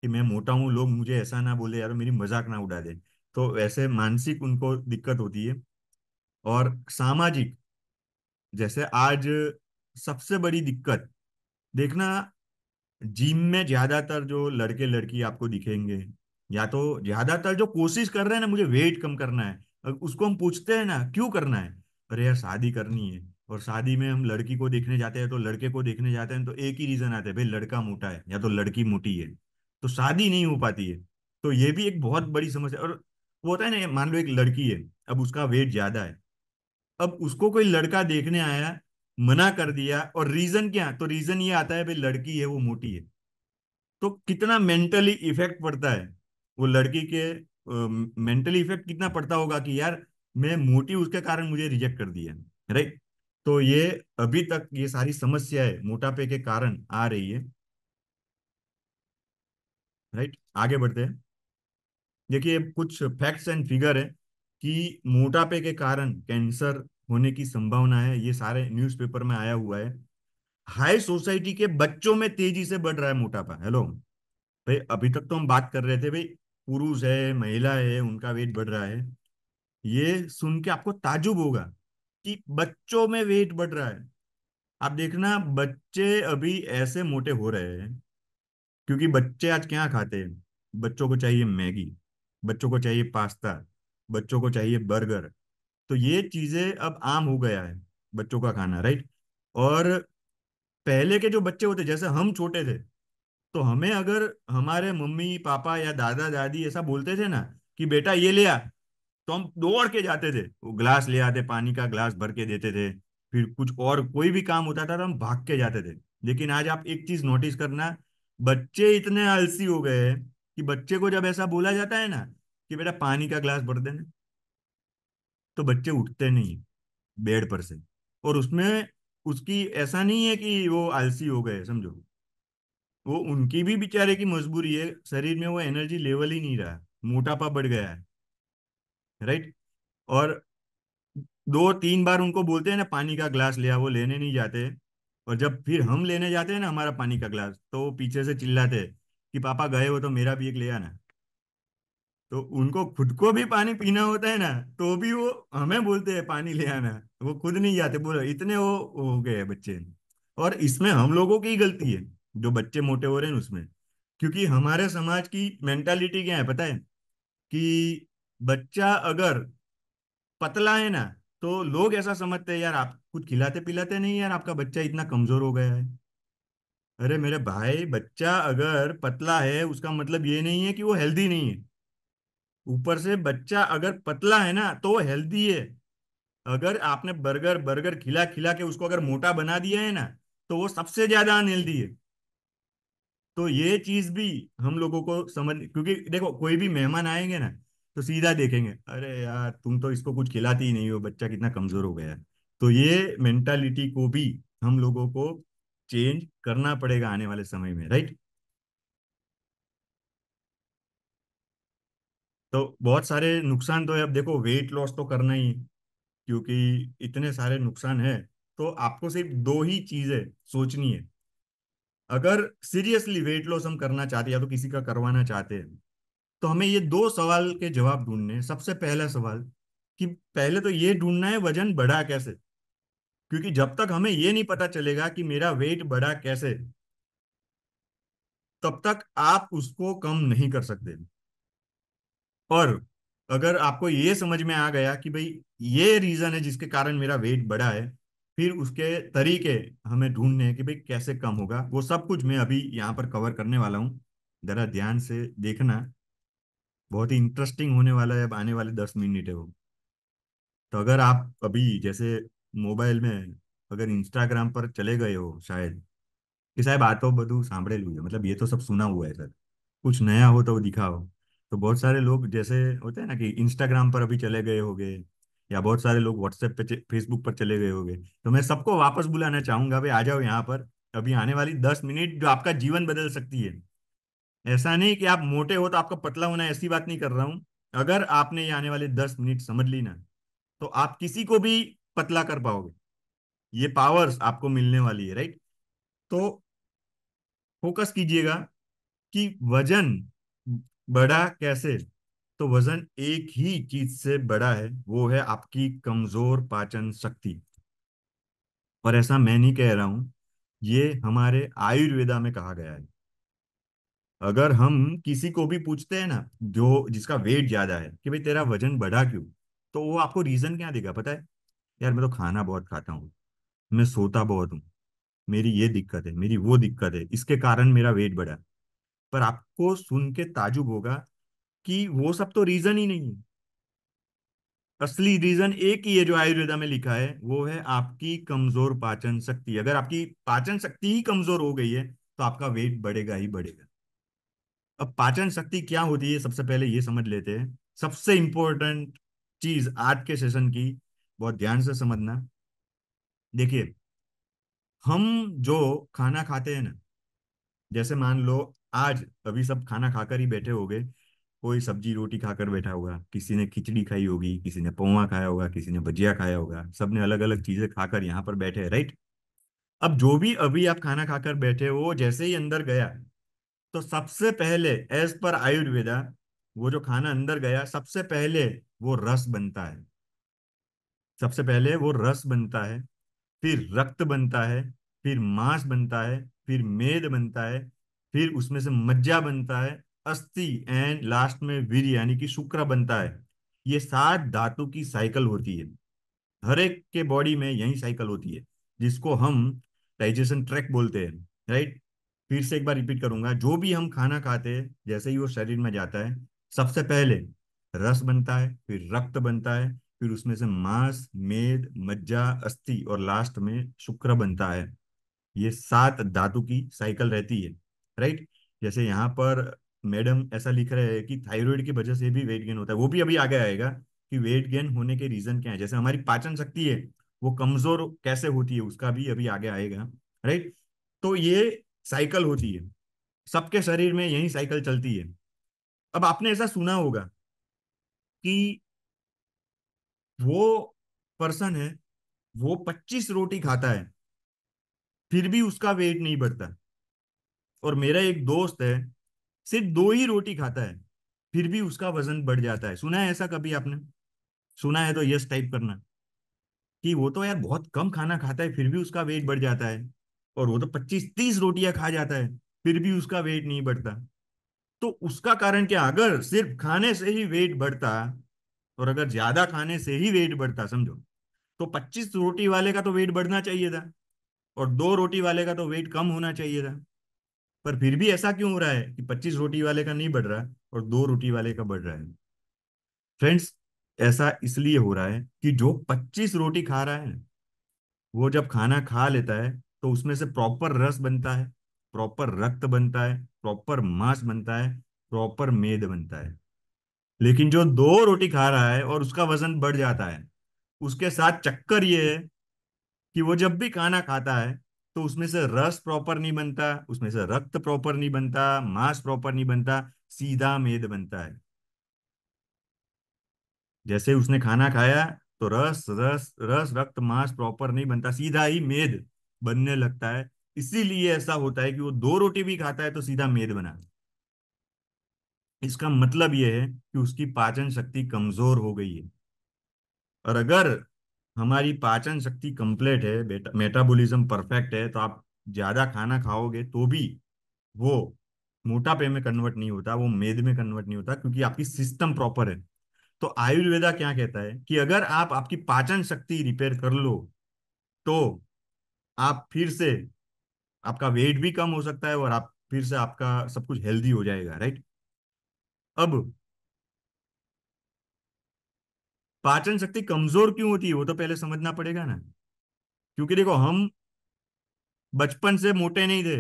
कि मैं मोटा हूँ लोग मुझे ऐसा ना बोले यार मेरी मजाक ना उड़ा दे तो वैसे मानसिक उनको दिक्कत होती है और सामाजिक जैसे आज सबसे बड़ी दिक्कत देखना जिम में ज्यादातर जो लड़के लड़की आपको दिखेंगे या तो ज्यादातर जो कोशिश कर रहे हैं ना मुझे वेट कम करना है उसको हम पूछते हैं ना क्यों करना है अरे यार शादी करनी है और शादी में हम लड़की को देखने जाते हैं तो लड़के को देखने जाते हैं तो एक ही रीजन आता है भाई लड़का मोटा है या तो लड़की मोटी है तो शादी नहीं हो पाती है तो ये भी एक बहुत बड़ी समस्या और वो होता है ना मान लो एक लड़की है अब उसका वेट ज्यादा है अब उसको कोई लड़का देखने आया मना कर दिया और रीजन क्या तो रीजन ये आता है भाई लड़की है वो मोटी है तो कितना मेंटली इफेक्ट पड़ता है वो लड़की के मेंटली इफेक्ट कितना पड़ता होगा कि यार मैं मोटी उसके कारण मुझे रिजेक्ट कर दिया राइट तो ये अभी तक ये सारी समस्याएं मोटापे के कारण आ रही है राइट आगे बढ़ते हैं देखिए कुछ फैक्ट्स एंड फिगर है कि मोटापे के कारण कैंसर होने की संभावना है ये सारे न्यूज़पेपर में आया हुआ है हाई सोसाइटी के बच्चों में तेजी से बढ़ रहा है मोटापा हेलो भाई अभी तक तो हम बात कर रहे थे भाई पुरुष है महिला है उनका वेट बढ़ रहा है ये सुन के आपको ताजुब होगा कि बच्चों में वेट बढ़ रहा है आप देखना बच्चे अभी ऐसे मोटे हो रहे हैं क्योंकि बच्चे आज क्या खाते हैं बच्चों को चाहिए मैगी बच्चों को चाहिए पास्ता बच्चों को चाहिए बर्गर तो ये चीजें अब आम हो गया है बच्चों का खाना राइट और पहले के जो बच्चे होते जैसे हम छोटे थे तो हमें अगर हमारे मम्मी पापा या दादा दादी ऐसा बोलते थे ना कि बेटा ये ले आ तो हम दौड़ के जाते थे वो ग्लास ले आते पानी का ग्लास भर के देते थे फिर कुछ और कोई भी काम होता था तो हम भाग के जाते थे लेकिन आज आप एक चीज नोटिस करना बच्चे इतने आलसी हो गए कि बच्चे को जब ऐसा बोला जाता है ना कि बेटा पानी का ग्लास भर देना तो बच्चे उठते नहीं बेड पर से और उसमें उसकी ऐसा नहीं है कि वो आलसी हो गए समझो वो उनकी भी बेचारे की मजबूरी है शरीर में वो एनर्जी लेवल ही नहीं रहा मोटापा बढ़ गया है राइट और दो तीन बार उनको बोलते हैं ना पानी का ग्लास लिया वो लेने नहीं जाते और जब फिर हम लेने जाते हैं ना हमारा पानी का ग्लास तो वो पीछे से चिल्लाते कि पापा गए हो तो मेरा भी एक ले आना तो उनको खुद को भी पानी पीना होता है ना तो भी वो हमें बोलते हैं पानी ले आना वो खुद नहीं जाते बोलो इतने वो हो गए बच्चे और इसमें हम लोगों की गलती है जो बच्चे मोटे हो रहे हैं उसमें क्योंकि हमारे समाज की मेंटालिटी क्या है पता है कि बच्चा अगर पतला है ना तो लोग ऐसा समझते हैं यार आप कुछ खिलाते पिलाते नहीं यार आपका बच्चा इतना कमजोर हो गया है अरे मेरे भाई बच्चा अगर पतला है उसका मतलब ये नहीं है कि वो हेल्दी नहीं है ऊपर से बच्चा अगर पतला है ना तो हेल्दी है अगर आपने बर्गर बर्गर खिला खिला के उसको अगर मोटा बना दिया है ना तो वो सबसे ज्यादा अनहेल्दी है तो ये चीज भी हम लोगों को समझ क्योंकि देखो कोई भी मेहमान आएंगे ना तो सीधा देखेंगे अरे यार तुम तो इसको कुछ खिलाती ही नहीं हो बच्चा कितना कमजोर हो गया तो ये मेंटालिटी को भी हम लोगों को चेंज करना पड़ेगा आने वाले समय में राइट तो बहुत सारे नुकसान तो है अब देखो वेट लॉस तो करना ही क्योंकि इतने सारे नुकसान है तो आपको सिर्फ दो ही चीजें सोचनी है अगर सीरियसली वेट लॉस हम करना चाहते हैं या तो किसी का करवाना चाहते हैं तो हमें ये दो सवाल के जवाब ढूंढने हैं सबसे पहला सवाल कि पहले तो ये ढूंढना है वजन बढ़ा कैसे क्योंकि जब तक हमें ये नहीं पता चलेगा कि मेरा वेट बढ़ा कैसे तब तक आप उसको कम नहीं कर सकते और अगर आपको ये समझ में आ गया कि भाई ये रीजन है जिसके कारण मेरा वेट बढ़ा है फिर उसके तरीके हमें ढूंढने हैं कि भाई कैसे कम होगा वो सब कुछ मैं अभी यहाँ पर कवर करने वाला हूँ ज़रा ध्यान से देखना बहुत ही इंटरेस्टिंग होने वाला है अब आने वाले दस मिनट है वो तो अगर आप अभी जैसे मोबाइल में अगर इंस्टाग्राम पर चले गए हो शायद कि साहब आ तो बधु સાંભળેલું है मतलब ये तो सब सुना हुआ है सर कुछ नया हो तो दिखाओ तो बहुत सारे लोग जैसे होते हैं ना कि इंस्टाग्राम पर अभी चले गए होंगे या बहुत सारे लोग व्हाट्सएप पे फेसबुक पर चले गए होंगे तो मैं सबको वापस बुलाना चाहूंगा भाई आ जाओ यहाँ पर अभी आने वाली दस मिनट जो आपका जीवन बदल सकती है ऐसा नहीं कि आप मोटे हो तो आपका पतला होना ऐसी बात नहीं कर रहा हूं अगर आपने ये आने वाले दस मिनट समझ ली ना तो आप किसी को भी पतला कर पाओगे ये पावर्स आपको मिलने वाली है राइट तो फोकस कीजिएगा कि वजन बढ़ा कैसे तो वजन एक ही चीज से बड़ा है वो है आपकी कमजोर पाचन शक्ति और ऐसा मैं नहीं कह रहा हूं ये हमारे आयुर्वेदा में कहा गया है अगर हम किसी को भी पूछते हैं ना जो जिसका वेट ज्यादा है कि भाई तेरा वजन बढ़ा क्यों तो वो आपको रीजन क्या देगा पता है यार मैं तो खाना बहुत खाता हूँ मैं सोता बहुत हूँ मेरी ये दिक्कत है मेरी वो दिक्कत है इसके कारण मेरा वेट बढ़ा पर आपको सुन के ताजुब होगा कि वो सब तो रीजन ही नहीं असली रीजन एक ही है जो आयुर्वेदा में लिखा है वो है आपकी कमजोर पाचन शक्ति अगर आपकी पाचन शक्ति ही कमजोर हो गई है तो आपका वेट बढ़ेगा ही बढ़ेगा अब पाचन शक्ति क्या होती है सबसे पहले ये समझ लेते हैं सबसे इंपॉर्टेंट चीज आज के सेशन की बहुत ध्यान से समझना देखिए हम जो खाना खाते हैं ना जैसे मान लो आज अभी सब खाना खाकर ही बैठे हो गए कोई सब्जी रोटी खाकर बैठा होगा किसी ने खिचड़ी खाई होगी किसी ने पौवा खाया होगा किसी ने भजिया खाया होगा सब ने अलग अलग चीजें खाकर यहाँ पर बैठे हैं राइट अब जो भी अभी आप खाना खाकर बैठे हो जैसे ही अंदर गया तो सबसे पहले एज पर आयुर्वेदा वो जो खाना अंदर गया सबसे पहले वो रस बनता है सबसे पहले वो रस बनता है फिर रक्त बनता है फिर मांस बनता है फिर मेद बनता है फिर उसमें से मज्जा बनता है अस्थि एंड लास्ट में वीर यानी कि शुक्र बनता है ये सात धातु की साइकिल होती है हर एक के बॉडी में यही साइकिल होती है जिसको हम डाइजेशन ट्रैक बोलते हैं राइट फिर से एक बार रिपीट करूंगा जो भी हम खाना खाते हैं जैसे ही वो शरीर में जाता है सबसे पहले रस बनता है फिर रक्त बनता है फिर उसमें से मांस मेद मज्जा अस्थि और लास्ट में शुक्र बनता है ये सात धातु की साइकिल रहती है राइट जैसे यहाँ पर मैडम ऐसा लिख रहे हैं कि थायराइड की वजह से भी वेट गेन होता है वो भी अभी आगे आएगा कि वेट गेन होने के रीजन क्या है जैसे हमारी पाचन शक्ति है वो कमजोर कैसे होती है उसका भी अभी आगे आएगा राइट तो ये साइकिल होती है सबके शरीर में यही साइकिल चलती है अब आपने ऐसा सुना होगा कि वो पर्सन है वो पच्चीस रोटी खाता है फिर भी उसका वेट नहीं बढ़ता और मेरा एक दोस्त है सिर्फ दो ही रोटी खाता है फिर भी उसका वजन बढ़ जाता है सुना है ऐसा कभी आपने सुना है तो यस टाइप करना कि वो तो यार बहुत कम खाना खाता है फिर भी उसका वेट बढ़ जाता है और वो तो पच्चीस तीस रोटियां खा जाता है फिर भी उसका वेट नहीं बढ़ता तो उसका कारण क्या अगर सिर्फ खाने से ही वेट बढ़ता और अगर ज्यादा खाने से ही वेट बढ़ता समझो तो पच्चीस रोटी वाले का तो वेट बढ़ना चाहिए था और दो रोटी वाले का तो वेट कम होना चाहिए था पर फिर भी ऐसा क्यों हो रहा है कि पच्चीस रोटी वाले का नहीं बढ़ रहा है और दो रोटी वाले का बढ़ रहा है फ्रेंड्स ऐसा इसलिए हो रहा है कि जो पच्चीस रोटी खा रहा है वो जब खाना खा लेता है तो उसमें से प्रॉपर रस बनता है प्रॉपर रक्त बनता है प्रॉपर मांस बनता है प्रॉपर मेद बनता है लेकिन जो दो रोटी खा रहा है और उसका वजन बढ़ जाता है उसके साथ चक्कर ये है कि वो जब भी खाना खाता है तो उसमें से रस प्रॉपर नहीं बनता उसमें से रक्त प्रॉपर नहीं बनता मांस प्रॉपर नहीं बनता सीधा मेद बनता है जैसे उसने खाना खाया तो रस रस रस रक्त मांस प्रॉपर नहीं बनता सीधा ही मेद बनने लगता है इसीलिए ऐसा होता है कि वो दो रोटी भी खाता है तो सीधा मेद बना इसका मतलब यह है कि उसकी पाचन शक्ति कमजोर हो गई है और अगर हमारी पाचन शक्ति कंप्लीट है मेटाबॉलिज्म परफेक्ट है तो आप ज़्यादा खाना खाओगे तो भी वो मोटापे में कन्वर्ट नहीं होता वो मेद में कन्वर्ट नहीं होता क्योंकि आपकी सिस्टम प्रॉपर है तो आयुर्वेदा क्या कहता है कि अगर आप आपकी पाचन शक्ति रिपेयर कर लो तो आप फिर से आपका वेट भी कम हो सकता है और आप फिर से आपका सब कुछ हेल्दी हो जाएगा राइट अब पाचन शक्ति कमजोर क्यों होती है वो तो पहले समझना पड़ेगा ना क्योंकि देखो हम बचपन से मोटे नहीं थे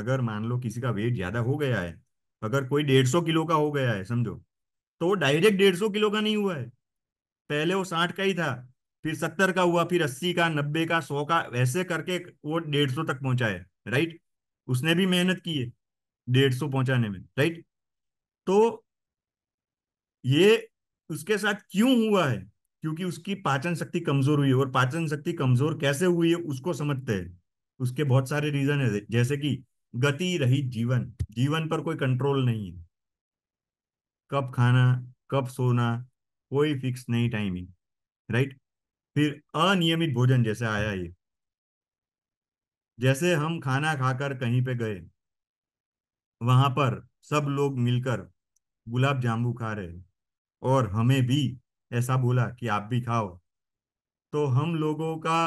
अगर मान लो किसी का वेट ज्यादा हो गया है अगर कोई डेढ़ सौ किलो का हो गया है समझो तो वो डायरेक्ट डेढ़ सौ किलो का नहीं हुआ है पहले वो साठ का ही था फिर सत्तर का हुआ फिर अस्सी का नब्बे का सौ का वैसे करके वो डेढ़ सौ तक पहुंचा है राइट उसने भी मेहनत की है डेढ़ सौ पहुंचाने में राइट तो ये उसके साथ क्यों हुआ है क्योंकि उसकी पाचन शक्ति कमजोर हुई है और पाचन शक्ति कमजोर कैसे हुई है उसको समझते हैं उसके बहुत सारे रीजन है जैसे कि गति रहित जीवन जीवन पर कोई कंट्रोल नहीं है कब खाना कब सोना कोई फिक्स नहीं टाइमिंग राइट फिर अनियमित भोजन जैसे आया ये जैसे हम खाना खाकर कहीं पे गए वहां पर सब लोग मिलकर गुलाब जामुन खा रहे हैं और हमें भी ऐसा बोला कि आप भी खाओ तो हम लोगों का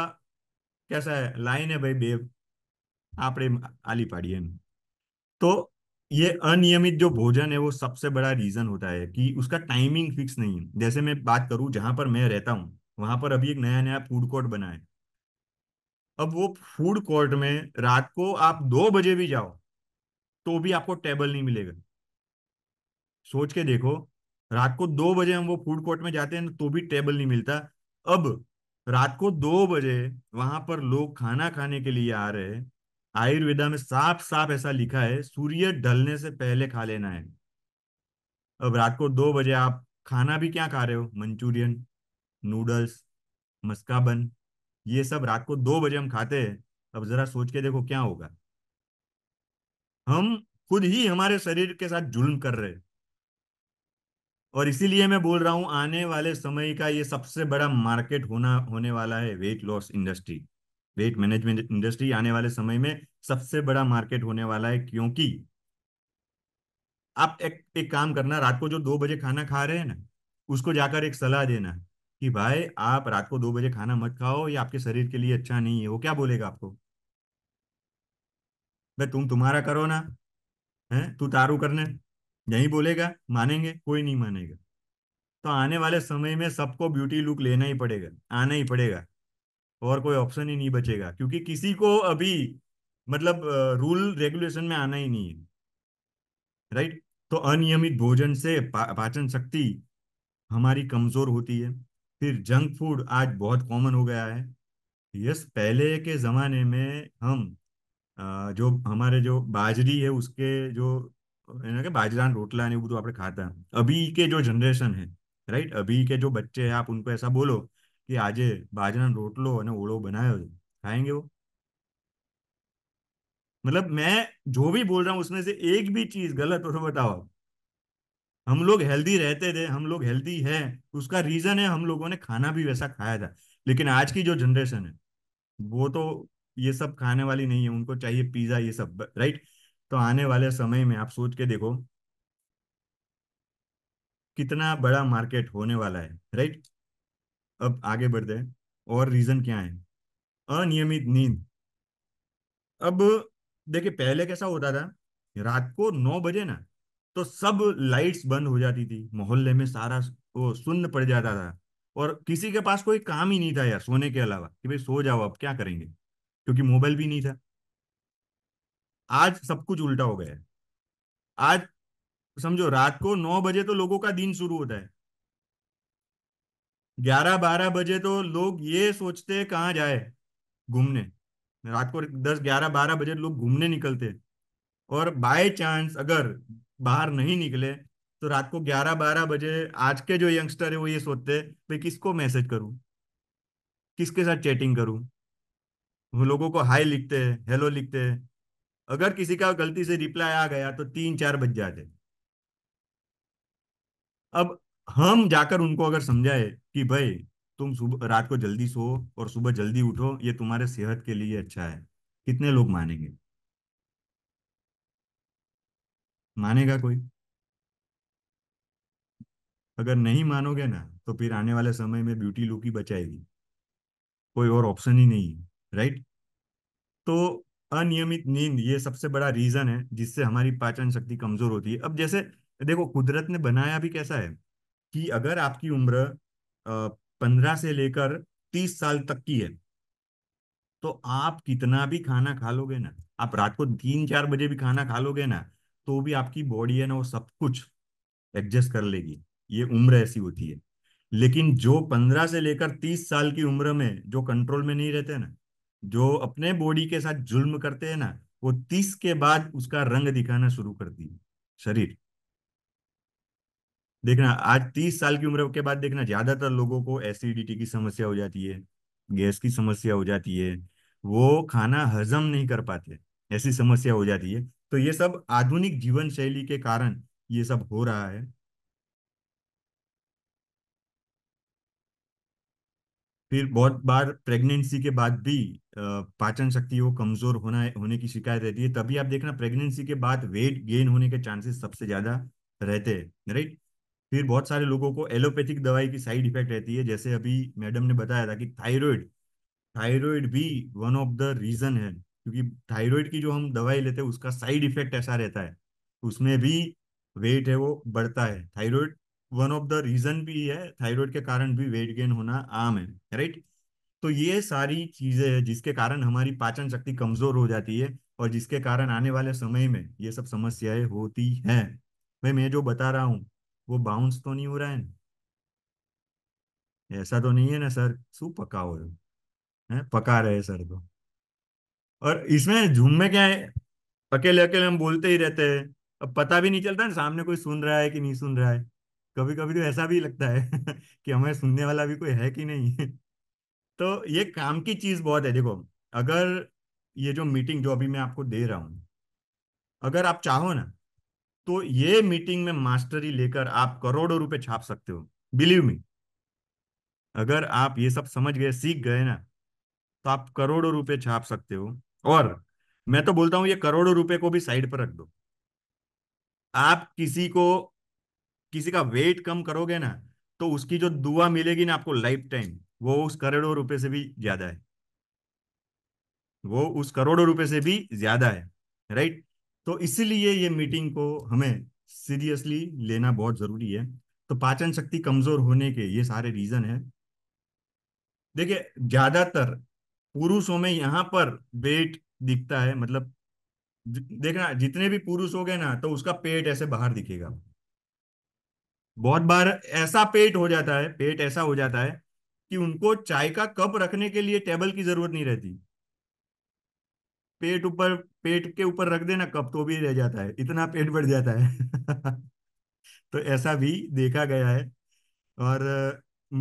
कैसा है लाइन है भाई बेब आप आली पाड़ी है तो ये अनियमित जो भोजन है वो सबसे बड़ा रीजन होता है कि उसका टाइमिंग फिक्स नहीं है जैसे मैं बात करूं जहां पर मैं रहता हूं वहां पर अभी एक नया नया फूड कोर्ट बना है अब वो फूड कोर्ट में रात को आप दो बजे भी जाओ तो भी आपको टेबल नहीं मिलेगा सोच के देखो रात को दो बजे हम वो फूड कोर्ट में जाते हैं तो भी टेबल नहीं मिलता अब रात को दो बजे वहां पर लोग खाना खाने के लिए आ रहे हैं आयुर्वेदा में साफ साफ ऐसा लिखा है सूर्य ढलने से पहले खा लेना है अब रात को दो बजे आप खाना भी क्या खा रहे हो मंचूरियन नूडल्स मस्काबन ये सब रात को दो बजे हम खाते हैं अब जरा सोच के देखो क्या होगा हम खुद ही हमारे शरीर के साथ जुल्म कर रहे हैं और इसीलिए मैं बोल रहा हूं आने वाले समय का ये सबसे बड़ा मार्केट होना होने वाला है weight loss industry weight management industry आने वाले समय में सबसे बड़ा मार्केट होने वाला है क्योंकि आप एक एक काम करना रात को जो दो बजे खाना खा रहे हैं ना उसको जाकर एक सलाह देना कि भाई आप रात को दो बजे खाना मत खाओ ये आपके शरीर के लिए अच्छा नहीं है वो क्या बोलेगा आपको भाई तुम तुम्हारा करो ना है तू तारू करने यही बोलेगा मानेंगे कोई नहीं मानेगा तो आने वाले समय में सबको ब्यूटी लुक लेना ही पड़ेगा आना ही पड़ेगा और कोई ऑप्शन ही नहीं बचेगा क्योंकि किसी को अभी मतलब रूल रेगुलेशन में आना ही नहीं है राइट तो अनियमित भोजन से पा, पाचन शक्ति हमारी कमजोर होती है फिर जंक फूड आज बहुत कॉमन हो गया है यस पहले के जमाने में हम जो हमारे जो बाजरी है उसके जो એને કે बाजरा रोटला ने બધું આપણે ખાતા અભી કે જો જનરેશન હે રાઈટ અભી કે જો બચ્ચે હે આપ उनको ऐसा बोलो कि આજે બાજરાનો રોટલો અને ઓળો બનાવ્યો છે ખાएंगे वो मतलब मैं जो भी बोल रहा हूँ उसमें से एक भी चीज गलत हो तो बताओ हम लोग हेल्दी रहते थे हम लोग हेल्दी है उसका रीजन है हम लोगों ने खाना भी वैसा खाया था लेकिन आज की जो जनरेशन है वो तो ये सब खाने वाली नहीं है उनको चाहिए पिज्जा ये सब राइट तो आने वाले समय में आप सोच के देखो कितना बड़ा मार्केट होने वाला है राइट अब आगे बढ़ते हैं और रीजन क्या है अनियमित नींद अब देखिए पहले कैसा होता था रात को नौ बजे ना तो सब लाइट्स बंद हो जाती थी मोहल्ले में सारा वो सुन्न पड़ जाता था और किसी के पास कोई काम ही नहीं था यार सोने के अलावा कि भाई सो जाओ अब क्या करेंगे क्योंकि मोबाइल भी नहीं था आज सब कुछ उल्टा हो गया है आज समझो रात को नौ बजे तो लोगों का दिन शुरू होता है ग्यारह बारह बजे तो लोग ये सोचते हैं कहाँ जाए घूमने रात को दस ग्यारह बारह बजे लोग घूमने निकलते हैं और बाय चांस अगर बाहर नहीं निकले तो रात को ग्यारह बारह बजे आज के जो यंगस्टर है वो ये सोचते हैं भाई किसको मैसेज करूं किसके साथ चैटिंग करूं वो लोगों को हाय लिखते हैं हेलो लिखते हैं अगर किसी का गलती से रिप्लाई आ गया तो तीन चार बज जाते अब हम जाकर उनको अगर समझाए कि भाई तुम सुबह रात को जल्दी सो और सुबह जल्दी उठो ये तुम्हारे सेहत के लिए अच्छा है कितने लोग मानेंगे मानेगा कोई अगर नहीं मानोगे ना तो फिर आने वाले समय में ब्यूटी लुक ही बचाएगी कोई और ऑप्शन ही नहीं है राइट तो अनियमित नींद ये सबसे बड़ा रीजन है जिससे हमारी पाचन शक्ति कमजोर होती है अब जैसे देखो कुदरत ने बनाया भी कैसा है कि अगर आपकी उम्र पंद्रह से लेकर तीस साल तक की है तो आप कितना भी खाना खा लोगे ना आप रात को तीन चार बजे भी खाना खा लोगे ना तो भी आपकी बॉडी है ना वो सब कुछ एडजस्ट कर लेगी ये उम्र ऐसी होती है लेकिन जो पंद्रह से लेकर तीस साल की उम्र में जो कंट्रोल में नहीं रहते ना जो अपने बॉडी के साथ जुल्म करते हैं ना वो तीस के बाद उसका रंग दिखाना शुरू करती है शरीर देखना आज तीस साल की उम्र के बाद देखना ज्यादातर लोगों को एसिडिटी की समस्या हो जाती है गैस की समस्या हो जाती है वो खाना हजम नहीं कर पाते ऐसी समस्या हो जाती है तो ये सब आधुनिक जीवन शैली के कारण ये सब हो रहा है फिर बहुत बार प्रेगनेंसी के बाद भी पाचन शक्ति वो कमजोर होना होने की शिकायत रहती है तभी आप देखना प्रेगनेंसी के बाद वेट गेन होने के चांसेस सबसे ज्यादा रहते हैं राइट फिर बहुत सारे लोगों को एलोपैथिक दवाई की साइड इफेक्ट रहती है जैसे अभी मैडम ने बताया था कि थायराइड थायराइड भी वन ऑफ द रीजन है क्योंकि थायराइड की जो हम दवाई लेते हैं उसका साइड इफेक्ट ऐसा रहता है उसमें भी वेट है वो बढ़ता है thyroid one of the reason भी है थायराइड के कारण भी वेट गेन होना आम है राइट तो ये सारी चीजें है जिसके कारण हमारी पाचन शक्ति कमजोर हो जाती है और जिसके कारण आने वाले समय में ये सब समस्याएं होती हैं भाई मैं जो बता रहा हूँ वो बाउंस तो नहीं हो रहा है ना ऐसा तो नहीं है ना सर शू पका हो है पका रहे सर तो और इसमें झूम में क्या है अकेले अकेले हम बोलते ही रहते हैं अब पता भी नहीं चलता ना सामने कोई सुन रहा है कि नहीं सुन रहा है कभी कभी तो ऐसा भी लगता है कि हमें सुनने वाला भी कोई है कि नहीं तो ये काम की चीज बहुत है देखो अगर ये जो मीटिंग जो अभी मैं आपको दे रहा हूं अगर आप चाहो ना तो ये मीटिंग में मास्टरी लेकर आप करोड़ों रुपए छाप सकते हो बिलीव मी अगर आप ये सब समझ गए सीख गए ना तो आप करोड़ों रुपए छाप सकते हो और मैं तो बोलता हूं ये करोड़ों रुपए को भी साइड पर रख दो आप किसी को किसी का वेट कम करोगे ना तो उसकी जो दुआ मिलेगी ना आपको लाइफ टाइम वो उस करोड़ों रुपए से भी ज्यादा है वो उस करोड़ों रुपए से भी ज्यादा है राइट तो इसीलिए ये मीटिंग को हमें सीरियसली लेना बहुत जरूरी है तो पाचन शक्ति कमजोर होने के ये सारे रीजन है देखिए ज्यादातर पुरुषों में यहां पर वेट दिखता है मतलब देखना जितने भी पुरुष हो गए ना तो उसका पेट ऐसे बाहर दिखेगा बहुत बार ऐसा पेट हो जाता है पेट ऐसा हो जाता है कि उनको चाय का कप रखने के लिए टेबल की जरूरत नहीं रहती पेट ऊपर पेट के ऊपर रख देना कप तो भी रह जाता है इतना पेट बढ़ जाता है तो ऐसा भी देखा गया है और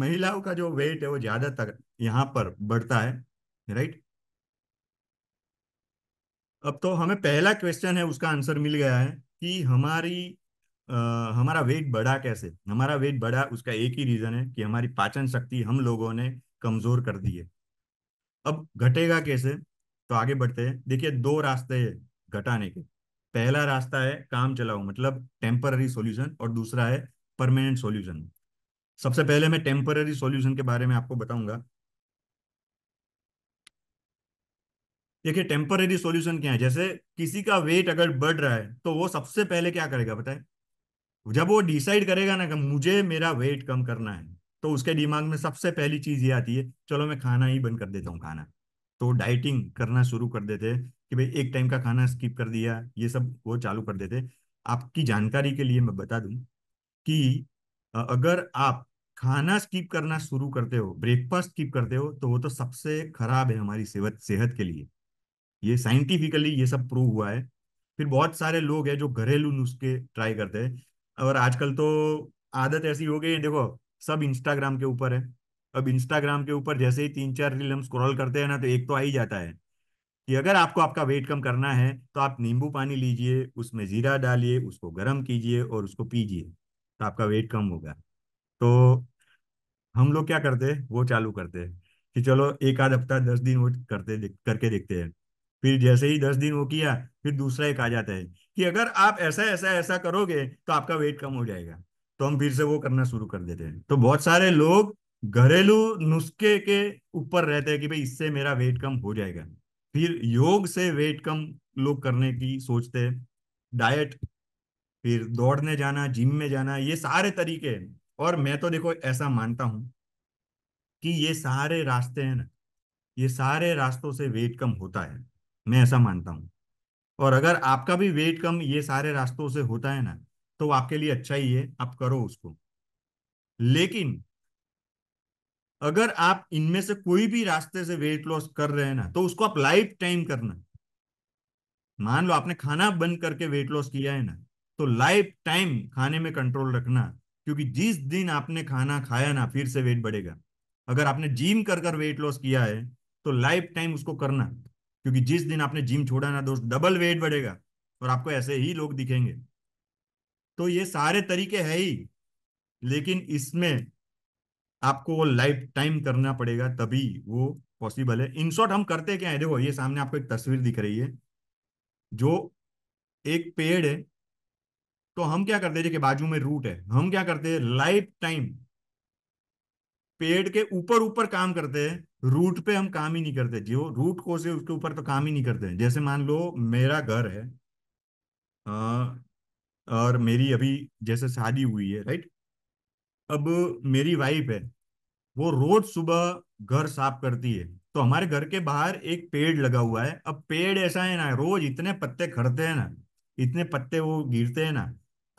महिलाओं का जो वेट है वो ज्यादातर यहाँ पर बढ़ता है राइट अब तो हमें पहला क्वेश्चन है उसका आंसर मिल गया है कि हमारी हमारा वेट बढ़ा कैसे हमारा वेट बढ़ा उसका एक ही रीजन है कि हमारी पाचन शक्ति हम लोगों ने कमजोर कर दी है अब घटेगा कैसे तो आगे बढ़ते हैं देखिए दो रास्ते है घटाने के पहला रास्ता है काम चलाओ मतलब टेम्पररी सोल्यूशन और दूसरा है परमानेंट सोल्यूशन सबसे पहले मैं टेम्पररी सोल्यूशन के बारे में आपको बताऊंगा देखिए टेम्पररी सॉल्यूशन क्या है जैसे किसी का वेट अगर बढ़ रहा है तो वो सबसे पहले क्या करेगा बताए जब वो डिसाइड करेगा ना कि मुझे मेरा वेट कम करना है तो उसके दिमाग में सबसे पहली चीज ये आती है चलो मैं खाना ही बंद कर देता हूँ खाना तो डाइटिंग करना शुरू कर देते कि भाई एक टाइम का खाना स्किप कर दिया ये सब वो चालू कर देते आपकी जानकारी के लिए मैं बता दूं कि अगर आप खाना स्किप करना शुरू करते हो ब्रेकफास्ट स्किप करते हो तो वो तो सबसे खराब है हमारी सेहत सेहत के लिए ये साइंटिफिकली ये सब प्रूव हुआ है फिर बहुत सारे लोग हैं जो घरेलू नुस्खे ट्राई करते हैं और आजकल तो आदत ऐसी हो गई है देखो सब इंस्टाग्राम के ऊपर है अब इंस्टाग्राम के ऊपर जैसे ही तीन चार रील हम स्क्रॉल करते हैं ना तो एक तो आ ही जाता है कि अगर आपको आपका वेट कम करना है तो आप नींबू पानी लीजिए उसमें जीरा डालिए उसको गर्म कीजिए और उसको पीजिए तो आपका वेट कम होगा तो हम लोग क्या करते हैं वो चालू करते हैं कि चलो एक आध हफ्ता दस दिन वो करते करके देखते हैं फिर जैसे ही दस दिन वो किया फिर दूसरा एक आ जाता है कि अगर आप ऐसा ऐसा ऐसा करोगे तो आपका वेट कम हो जाएगा तो हम फिर से वो करना शुरू कर देते हैं तो बहुत सारे लोग घरेलू नुस्खे के ऊपर रहते हैं कि भाई इससे मेरा वेट कम हो जाएगा फिर योग से वेट कम लोग करने की सोचते हैं डाइट फिर दौड़ने जाना जिम में जाना ये सारे तरीके हैं और मैं तो देखो ऐसा मानता हूं कि ये सारे रास्ते हैं ना ये सारे रास्तों से वेट कम होता है मैं ऐसा मानता हूं और अगर आपका भी वेट कम ये सारे रास्तों से होता है ना तो आपके लिए अच्छा ही है आप करो उसको लेकिन अगर आप इनमें से कोई भी रास्ते से वेट लॉस कर रहे हैं ना तो उसको आप लाइफ टाइम करना मान लो आपने खाना बंद करके वेट लॉस किया है ना तो लाइफ टाइम खाने में कंट्रोल रखना क्योंकि जिस दिन आपने खाना खाया ना फिर से वेट बढ़ेगा अगर आपने जिम कर कर वेट लॉस किया है तो लाइफ टाइम उसको करना क्योंकि जिस दिन आपने जिम छोड़ा ना दोस्त डबल वेट बढ़ेगा और आपको ऐसे ही लोग दिखेंगे तो ये सारे तरीके है ही लेकिन इसमें आपको वो लाइफ टाइम करना पड़ेगा तभी वो पॉसिबल है इन शॉर्ट हम करते क्या है देखो ये सामने आपको एक तस्वीर दिख रही है जो एक पेड़ है तो हम क्या करते हैं जैसे बाजू में रूट है हम क्या करते हैं लाइफ टाइम पेड़ के ऊपर ऊपर काम करते हैं रूट पे हम काम ही नहीं करते जो रूट कोर्स है उसके ऊपर तो काम ही नहीं करते हैं जैसे मान लो मेरा घर है आ, और मेरी अभी जैसे शादी हुई है राइट अब मेरी वाइफ है वो रोज सुबह घर साफ करती है तो हमारे घर के बाहर एक पेड़ लगा हुआ है अब पेड़ ऐसा है ना रोज इतने पत्ते खड़ते हैं ना इतने पत्ते वो गिरते हैं ना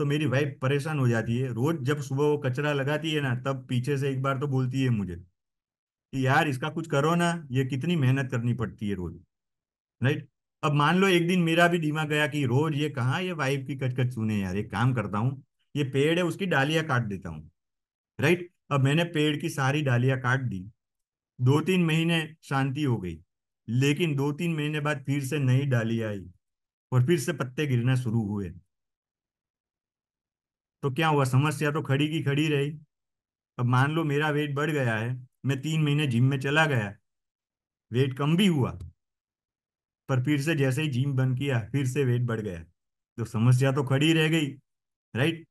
तो मेरी वाइफ परेशान हो जाती है रोज जब सुबह वो कचरा लगाती है ना तब पीछे से एक बार तो बोलती है मुझे कि यार इसका कुछ करो ना ये कितनी मेहनत करनी पड़ती है रोज राइट अब मान लो एक दिन मेरा भी दिमाग गया कि रोज ये कहाँ ये वाइफ की कचकच सुने यार एक काम करता हूँ ये पेड़ है उसकी डालियां काट देता हूँ राइट अब मैंने पेड़ की सारी डालियां काट दी दो तीन महीने शांति हो गई लेकिन दो तीन महीने बाद फिर से नई डाली आई और फिर से पत्ते गिरना शुरू हुए तो क्या हुआ समस्या तो खड़ी की खड़ी रही अब मान लो मेरा वेट बढ़ गया है मैं तीन महीने जिम में चला गया वेट कम भी हुआ पर फिर से जैसे ही जिम बंद किया फिर से वेट बढ़ गया तो समस्या तो खड़ी रह गई राइट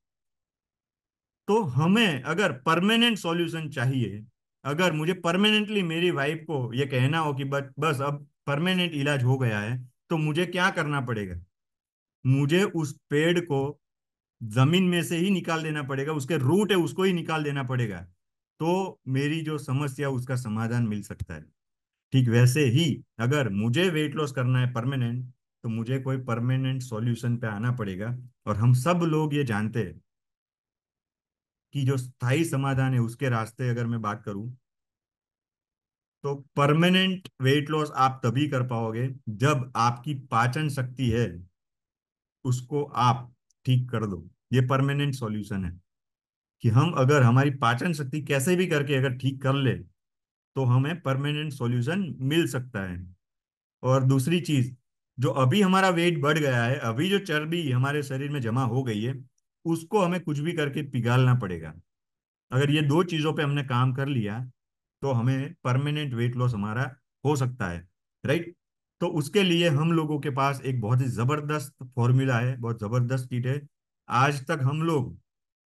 तो हमें अगर परमानेंट सॉल्यूशन चाहिए अगर मुझे परमानेंटली मेरी वाइफ को यह कहना हो कि बस बस अब परमानेंट इलाज हो गया है तो मुझे क्या करना पड़ेगा मुझे उस पेड़ को जमीन में से ही निकाल देना पड़ेगा उसके रूट है उसको ही निकाल देना पड़ेगा तो मेरी जो समस्या उसका समाधान मिल सकता है ठीक वैसे ही अगर मुझे वेट लॉस करना है परमानेंट तो मुझे कोई परमानेंट सॉल्यूशन पे आना पड़ेगा और हम सब लोग ये जानते हैं कि जो स्थायी समाधान है उसके रास्ते अगर मैं बात करूं तो परमानेंट वेट लॉस आप तभी कर पाओगे जब आपकी पाचन शक्ति है उसको आप ठीक कर दो ये परमानेंट सॉल्यूशन है कि हम अगर हमारी पाचन शक्ति कैसे भी करके अगर ठीक कर ले तो हमें परमानेंट सॉल्यूशन मिल सकता है और दूसरी चीज जो अभी हमारा वेट बढ़ गया है अभी जो चर्बी हमारे शरीर में जमा हो गई है उसको हमें कुछ भी करके पिघालना पड़ेगा अगर ये दो चीजों पे हमने काम कर लिया तो हमें परमानेंट वेट लॉस हमारा हो सकता है राइट तो उसके लिए हम लोगों के पास एक बहुत ही जबरदस्त फॉर्मूला है बहुत जबरदस्त किट है आज तक हम लोग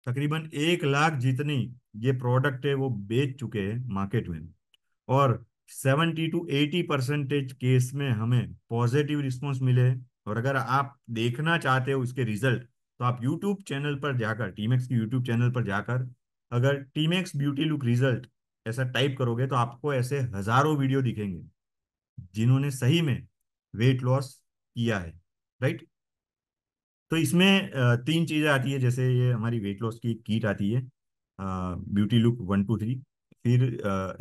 तकरीबन एक लाख जितनी ये प्रोडक्ट है वो बेच चुके हैं मार्केट में और seventy two eighty percentage case में हमें पॉजिटिव रिस्पॉन्स मिले और अगर आप देखना चाहते हो इसके रिजल्ट तो आप यूट्यूब चैनल पर जाकर टीमेक्स की यूट्यूब चैनल पर जाकर अगर टीमेक्स ब्यूटी लुक रिजल्ट ऐसा टाइप करोगे तो आपको ऐसे हजारों वीडियो दिखेंगे जिन्होंने सही में वेट लॉस किया है राइट तो इसमें तीन चीज़ें आती है जैसे ये हमारी वेट लॉस की कीट आती है beauty look one two three फिर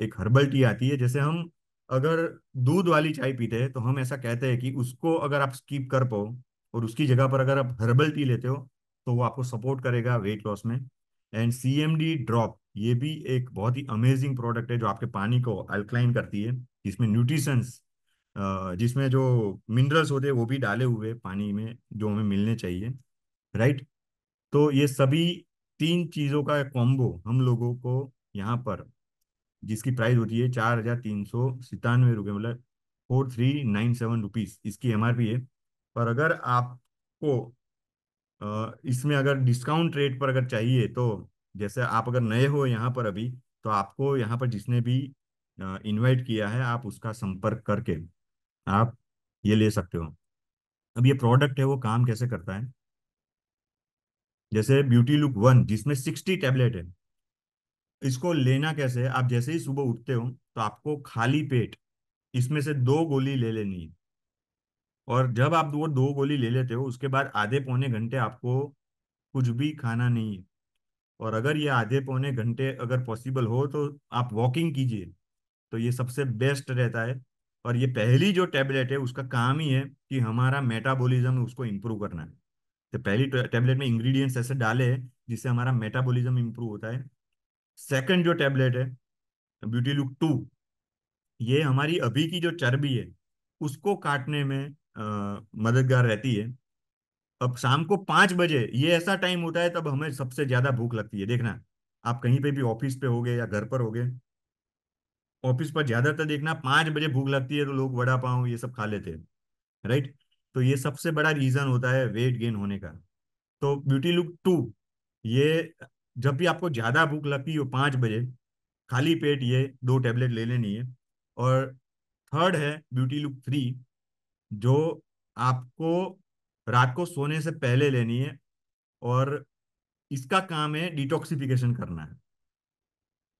एक हर्बल टी आती है जैसे हम अगर दूध वाली चाय पीते हैं तो हम ऐसा कहते हैं कि उसको अगर आप स्कीप कर पाओ और उसकी जगह पर अगर आप हर्बल टी लेते हो तो वो आपको सपोर्ट करेगा वेट लॉस में and C M D drop ये भी एक बहुत ही अमेजिंग प्रोडक्ट है जो आपके पानी को अल्कलाइन करती है जिसमें न्यूट्रिशंस जिसमें जो मिनरल्स होते हैं वो भी डाले हुए पानी में जो हमें मिलने चाहिए राइट तो ये सभी तीन चीज़ों का कॉम्बो हम लोगों को यहाँ पर जिसकी प्राइस होती है चार हज़ार तीन सौ सितानवे रुपये मतलब four three nine seven rupees इसकी एम है पर अगर आपको इसमें अगर डिस्काउंट रेट पर अगर चाहिए तो जैसे आप अगर नए हो यहाँ पर अभी तो आपको यहाँ पर जिसने भी इनवाइट किया है आप उसका संपर्क करके आप ये ले सकते हो अब ये प्रोडक्ट है वो काम कैसे करता है जैसे ब्यूटी लुक वन जिसमें सिक्सटी टेबलेट है इसको लेना कैसे आप जैसे ही सुबह उठते हो तो आपको खाली पेट इसमें से दो गोली ले लेनी है और जब आप वो दो गोली ले लेते हो उसके बाद आधे पौने घंटे आपको कुछ भी खाना नहीं है और अगर ये आधे पौने घंटे अगर पॉसिबल हो तो आप वॉकिंग कीजिए तो ये सबसे बेस्ट रहता है और ये पहली जो टैबलेट है उसका काम ही है कि हमारा मेटाबॉलिज्म उसको इम्प्रूव करना है तो पहली टैबलेट में इंग्रेडिएंट्स ऐसे डाले हैं जिससे हमारा मेटाबॉलिज्म इम्प्रूव होता है सेकंड जो टैबलेट है ब्यूटी लुक टू ये हमारी अभी की जो चर्बी है उसको काटने में आ, मददगार रहती है अब शाम को पांच बजे ये ऐसा टाइम होता है तब हमें सबसे ज़्यादा भूख लगती है देखना आप कहीं पे भी ऑफिस पे हो गए या घर पर हो गए ऑफिस पर ज्यादातर देखना पांच बजे भूख लगती है तो लोग वड़ा पाव ये सब खा लेते हैं राइट तो ये सबसे बड़ा रीजन होता है वेट गेन होने का तो ब्यूटी लुक टू ये जब भी आपको ज्यादा भूख लगती हो पांच बजे खाली पेट ये दो टेबलेट ले लेनी है और थर्ड है ब्यूटी लुक थ्री जो आपको रात को सोने से पहले लेनी है और इसका काम है डिटॉक्सिफिकेशन करना है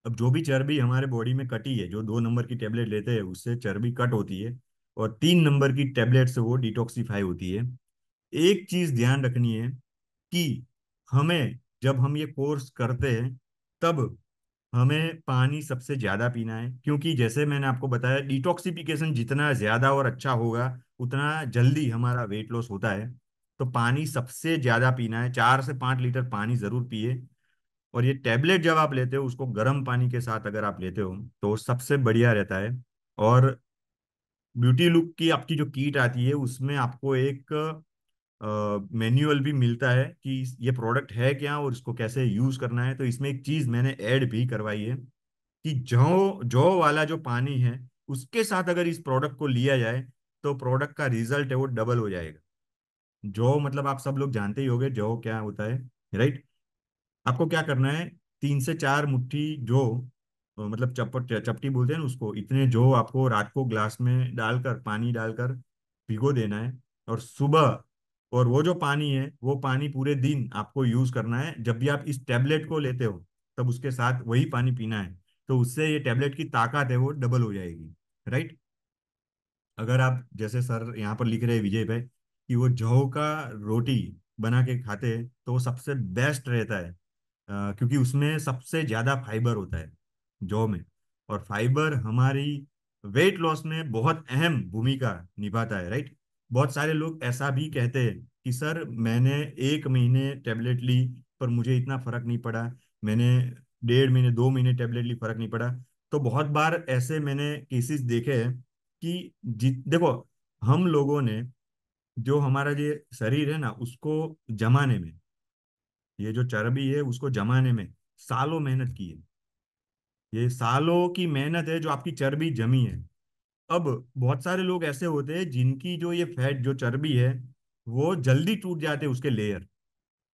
अब जो भी चर्बी हमारे बॉडी में कटी है जो दो नंबर की टेबलेट लेते हैं उससे चर्बी कट होती है और तीन नंबर की टेबलेट से वो डिटॉक्सीफाई होती है एक चीज ध्यान रखनी है कि हमें जब हम ये कोर्स करते हैं तब हमें पानी सबसे ज़्यादा पीना है क्योंकि जैसे मैंने आपको बताया डिटॉक्सिफिकेशन जितना ज़्यादा और अच्छा होगा उतना जल्दी हमारा वेट लॉस होता है तो पानी सबसे ज़्यादा पीना है चार से पांच लीटर पानी ज़रूर पिए और ये टैबलेट जब आप लेते हो उसको गर्म पानी के साथ अगर आप लेते हो तो सबसे बढ़िया रहता है और ब्यूटी लुक की आपकी जो कीट आती है उसमें आपको एक मैनुअल भी मिलता है कि ये प्रोडक्ट है क्या और इसको कैसे यूज़ करना है तो इसमें एक चीज़ मैंने ऐड भी करवाई है कि जौ जौ वाला जो पानी है उसके साथ अगर इस प्रोडक्ट को लिया जाए तो प्रोडक्ट का रिजल्ट है वो डबल हो जाएगा जौ मतलब आप सब लोग जानते ही होंगे जौ क्या होता है राइट आपको क्या करना है तीन से चार मुट्ठी जो मतलब चपट चपटी बोलते हैं ना उसको इतने जो आपको रात को ग्लास में डालकर पानी डालकर भिगो देना है और सुबह और वो जो पानी है वो पानी पूरे दिन आपको यूज करना है जब भी आप इस टैबलेट को लेते हो तब उसके साथ वही पानी पीना है तो उससे ये टैबलेट की ताकत है वो डबल हो जाएगी राइट अगर आप जैसे सर यहाँ पर लिख रहे हैं विजय भाई कि वो जौ का रोटी बना के खाते हैं तो वो सबसे बेस्ट रहता है क्योंकि उसमें सबसे ज़्यादा फाइबर होता है जौ में और फाइबर हमारी वेट लॉस में बहुत अहम भूमिका निभाता है राइट बहुत सारे लोग ऐसा भी कहते हैं कि सर मैंने एक महीने टेबलेट ली पर मुझे इतना फर्क नहीं पड़ा मैंने डेढ़ महीने दो महीने टेबलेट ली फर्क नहीं पड़ा तो बहुत बार ऐसे मैंने केसेस देखे हैं कि जित देखो हम लोगों ने जो हमारा ये शरीर है ना उसको जमाने में ये जो चर्बी है उसको जमाने में सालों मेहनत की है ये सालों की मेहनत है जो आपकी चर्बी जमी है अब बहुत सारे लोग ऐसे होते हैं जिनकी जो ये फैट जो चर्बी है वो जल्दी टूट जाते उसके लेयर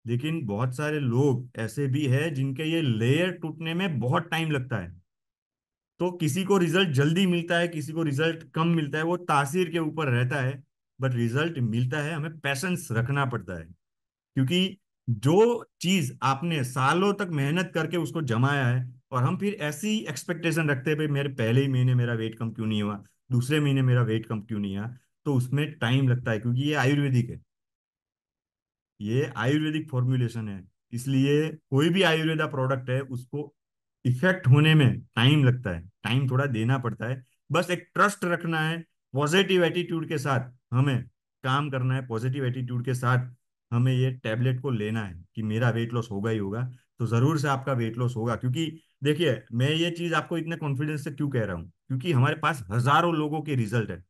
लेकिन बहुत सारे लोग ऐसे भी हैं जिनके ये लेयर टूटने में बहुत टाइम लगता है तो किसी को रिजल्ट जल्दी मिलता है किसी को रिजल्ट कम मिलता है वो तासीर के ऊपर रहता है बट रिजल्ट मिलता है हमें पैसेंस रखना पड़ता है क्योंकि जो चीज आपने सालों तक मेहनत करके उसको जमाया है और हम फिर ऐसी एक्सपेक्टेशन रखते हैं मेरे पहले ही महीने मेरा वेट कम क्यों नहीं हुआ दूसरे महीने मेरा वेट कम क्यों नहीं आया तो उसमें टाइम लगता है क्योंकि ये आयुर्वेदिक है ये आयुर्वेदिक फॉर्मुलेशन है इसलिए कोई भी आयुर्वेदा प्रोडक्ट है उसको इफेक्ट होने में टाइम लगता है टाइम थोड़ा देना पड़ता है बस एक ट्रस्ट रखना है पॉजिटिव एटीट्यूड के साथ हमें काम करना है पॉजिटिव एटीट्यूड के साथ हमें ये टैबलेट को लेना है कि मेरा वेट लॉस होगा ही होगा तो ज़रूर से आपका वेट लॉस होगा क्योंकि देखिए मैं ये चीज़ आपको इतने कॉन्फिडेंस से क्यों कह रहा हूँ क्योंकि हमारे पास हज़ारों लोगों के रिजल्ट है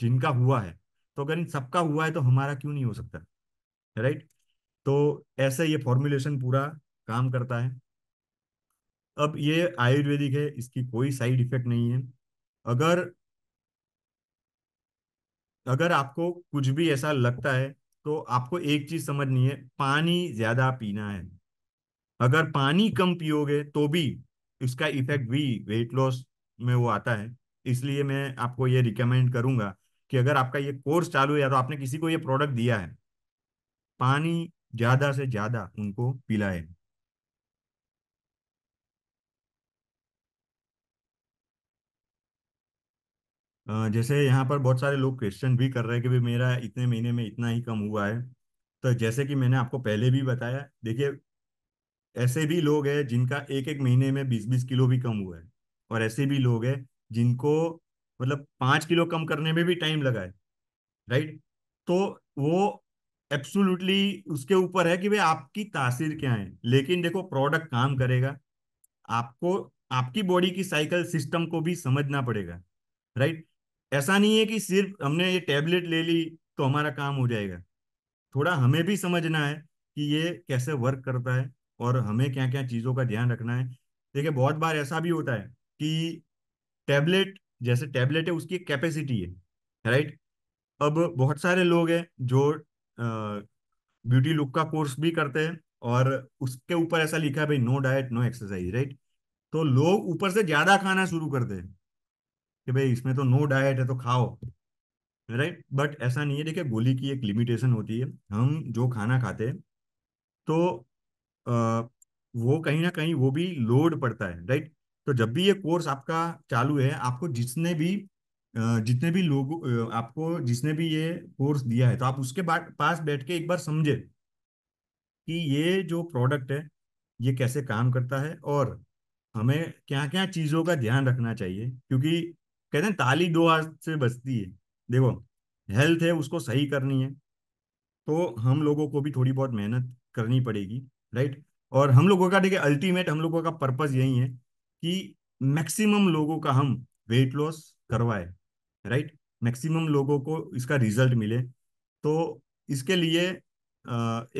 जिनका हुआ है तो अगर इन सबका हुआ है तो हमारा क्यों नहीं हो सकता राइट तो ऐसे ये फॉर्मुलेशन पूरा काम करता है अब ये आयुर्वेदिक है इसकी कोई साइड इफेक्ट नहीं है अगर अगर आपको कुछ भी ऐसा लगता है तो आपको एक चीज समझनी है पानी ज्यादा पीना है अगर पानी कम पियोगे तो भी इसका इफेक्ट भी वेट लॉस में वो आता है इसलिए मैं आपको ये रिकमेंड करूंगा कि अगर आपका ये कोर्स चालू है तो आपने किसी को ये प्रोडक्ट दिया है पानी ज्यादा से ज्यादा उनको पिलाए जैसे यहाँ पर बहुत सारे लोग क्वेश्चन भी कर रहे हैं कि भाई मेरा इतने महीने में इतना ही कम हुआ है तो जैसे कि मैंने आपको पहले भी बताया देखिए ऐसे भी लोग हैं जिनका एक एक महीने में बीस बीस किलो भी कम हुआ है और ऐसे भी लोग हैं जिनको मतलब पाँच किलो कम करने में भी टाइम लगा है राइट तो वो एब्सोल्युटली उसके ऊपर है कि भाई आपकी तासीर क्या है लेकिन देखो प्रोडक्ट काम करेगा आपको आपकी बॉडी की साइकिल सिस्टम को भी समझना पड़ेगा राइट ऐसा नहीं है कि सिर्फ हमने ये टैबलेट ले ली तो हमारा काम हो जाएगा थोड़ा हमें भी समझना है कि ये कैसे वर्क करता है और हमें क्या क्या चीज़ों का ध्यान रखना है देखिए बहुत बार ऐसा भी होता है कि टैबलेट जैसे टैबलेट है उसकी एक कैपेसिटी है राइट अब बहुत सारे लोग हैं जो ब्यूटी लुक का कोर्स भी करते हैं और उसके ऊपर ऐसा लिखा है भाई no diet no exercise right तो लोग ऊपर से ज्यादा खाना शुरू करते हैं कि भाई इसमें तो नो डाइट है तो खाओ राइट बट ऐसा नहीं है देखिए गोली की एक लिमिटेशन होती है हम जो खाना खाते हैं तो आ, वो कहीं ना कहीं वो भी लोड पड़ता है राइट तो जब भी ये कोर्स आपका चालू है आपको जिसने भी जितने भी लोग आपको जिसने भी ये कोर्स दिया है तो आप उसके बाद पास बैठ के एक बार समझे कि ये जो प्रोडक्ट है ये कैसे काम करता है और हमें क्या क्या चीज़ों का ध्यान रखना चाहिए क्योंकि कहते हैं ताली दो हाथ से बचती है देखो हेल्थ है उसको सही करनी है तो हम लोगों को भी थोड़ी बहुत मेहनत करनी पड़ेगी राइट और हम लोगों का देखिए अल्टीमेट हम लोगों का पर्पज यही है कि मैक्सिमम लोगों का हम वेट लॉस करवाए राइट मैक्सिमम लोगों को इसका रिजल्ट मिले तो इसके लिए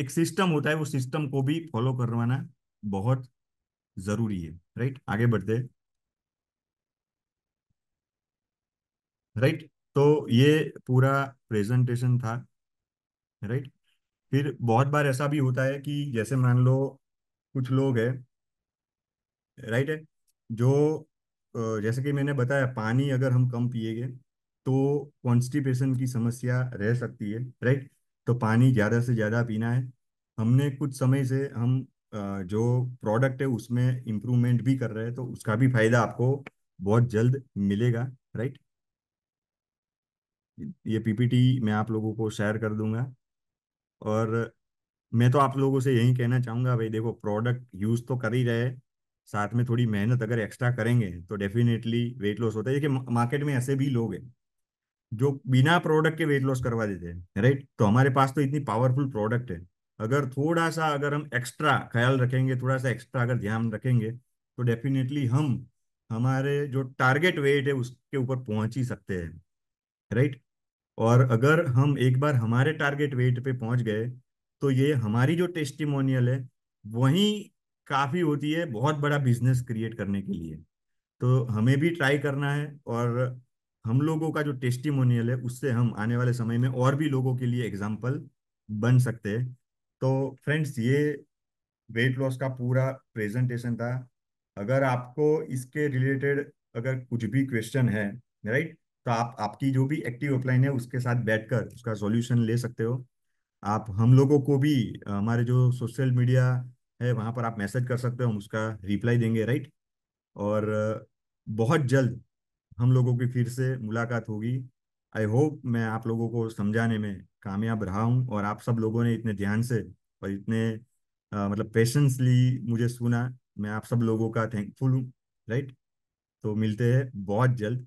एक सिस्टम होता है वो सिस्टम को भी फॉलो करवाना बहुत ज़रूरी है राइट आगे बढ़ते हैं राइट तो ये पूरा प्रेजेंटेशन था राइट फिर बहुत बार ऐसा भी होता है कि जैसे मान लो कुछ लोग है राइट है जो जैसे कि मैंने बताया पानी अगर हम कम पिएंगे तो कॉन्स्टिपेशन की समस्या रह सकती है राइट तो पानी ज़्यादा से ज़्यादा पीना है हमने कुछ समय से हम जो प्रोडक्ट है उसमें इम्प्रूवमेंट भी कर रहे हैं तो उसका भी फायदा आपको बहुत जल्द मिलेगा राइट ये पीपीटी मैं आप लोगों को शेयर कर दूंगा और मैं तो आप लोगों से यही कहना चाहूंगा भाई देखो प्रोडक्ट यूज तो कर ही रहे साथ में थोड़ी मेहनत अगर एक्स्ट्रा करेंगे तो डेफिनेटली वेट लॉस होता है देखिए मार्केट में ऐसे भी लोग हैं जो बिना प्रोडक्ट के वेट लॉस करवा देते हैं राइट तो हमारे पास तो इतनी पावरफुल प्रोडक्ट है अगर थोड़ा सा अगर हम एक्स्ट्रा ख्याल रखेंगे थोड़ा सा एक्स्ट्रा अगर ध्यान रखेंगे तो डेफिनेटली हम हमारे जो टारगेट वेट है उसके ऊपर पहुंच ही सकते हैं राइट और अगर हम एक बार हमारे टारगेट वेट पे पहुंच गए तो ये हमारी जो टेस्टिमोनियल है वही काफ़ी होती है बहुत बड़ा बिजनेस क्रिएट करने के लिए तो हमें भी ट्राई करना है और हम लोगों का जो टेस्टिमोनियल है उससे हम आने वाले समय में और भी लोगों के लिए एग्जाम्पल बन सकते हैं तो फ्रेंड्स ये वेट लॉस का पूरा प्रेजेंटेशन था अगर आपको इसके रिलेटेड अगर कुछ भी क्वेश्चन है राइट तो आप आपकी जो भी एक्टिव अपलाइन है उसके साथ बैठकर उसका सॉल्यूशन ले सकते हो आप हम लोगों को भी हमारे जो सोशल मीडिया है वहाँ पर आप मैसेज कर सकते हो हम उसका रिप्लाई देंगे राइट और बहुत जल्द हम लोगों की फिर से मुलाकात होगी आई होप मैं आप लोगों को समझाने में कामयाब रहा हूँ और आप सब लोगों ने इतने ध्यान से और इतने आ, मतलब पेशेंसली मुझे सुना मैं आप सब लोगों का थैंकफुल हूँ राइट तो मिलते हैं बहुत जल्द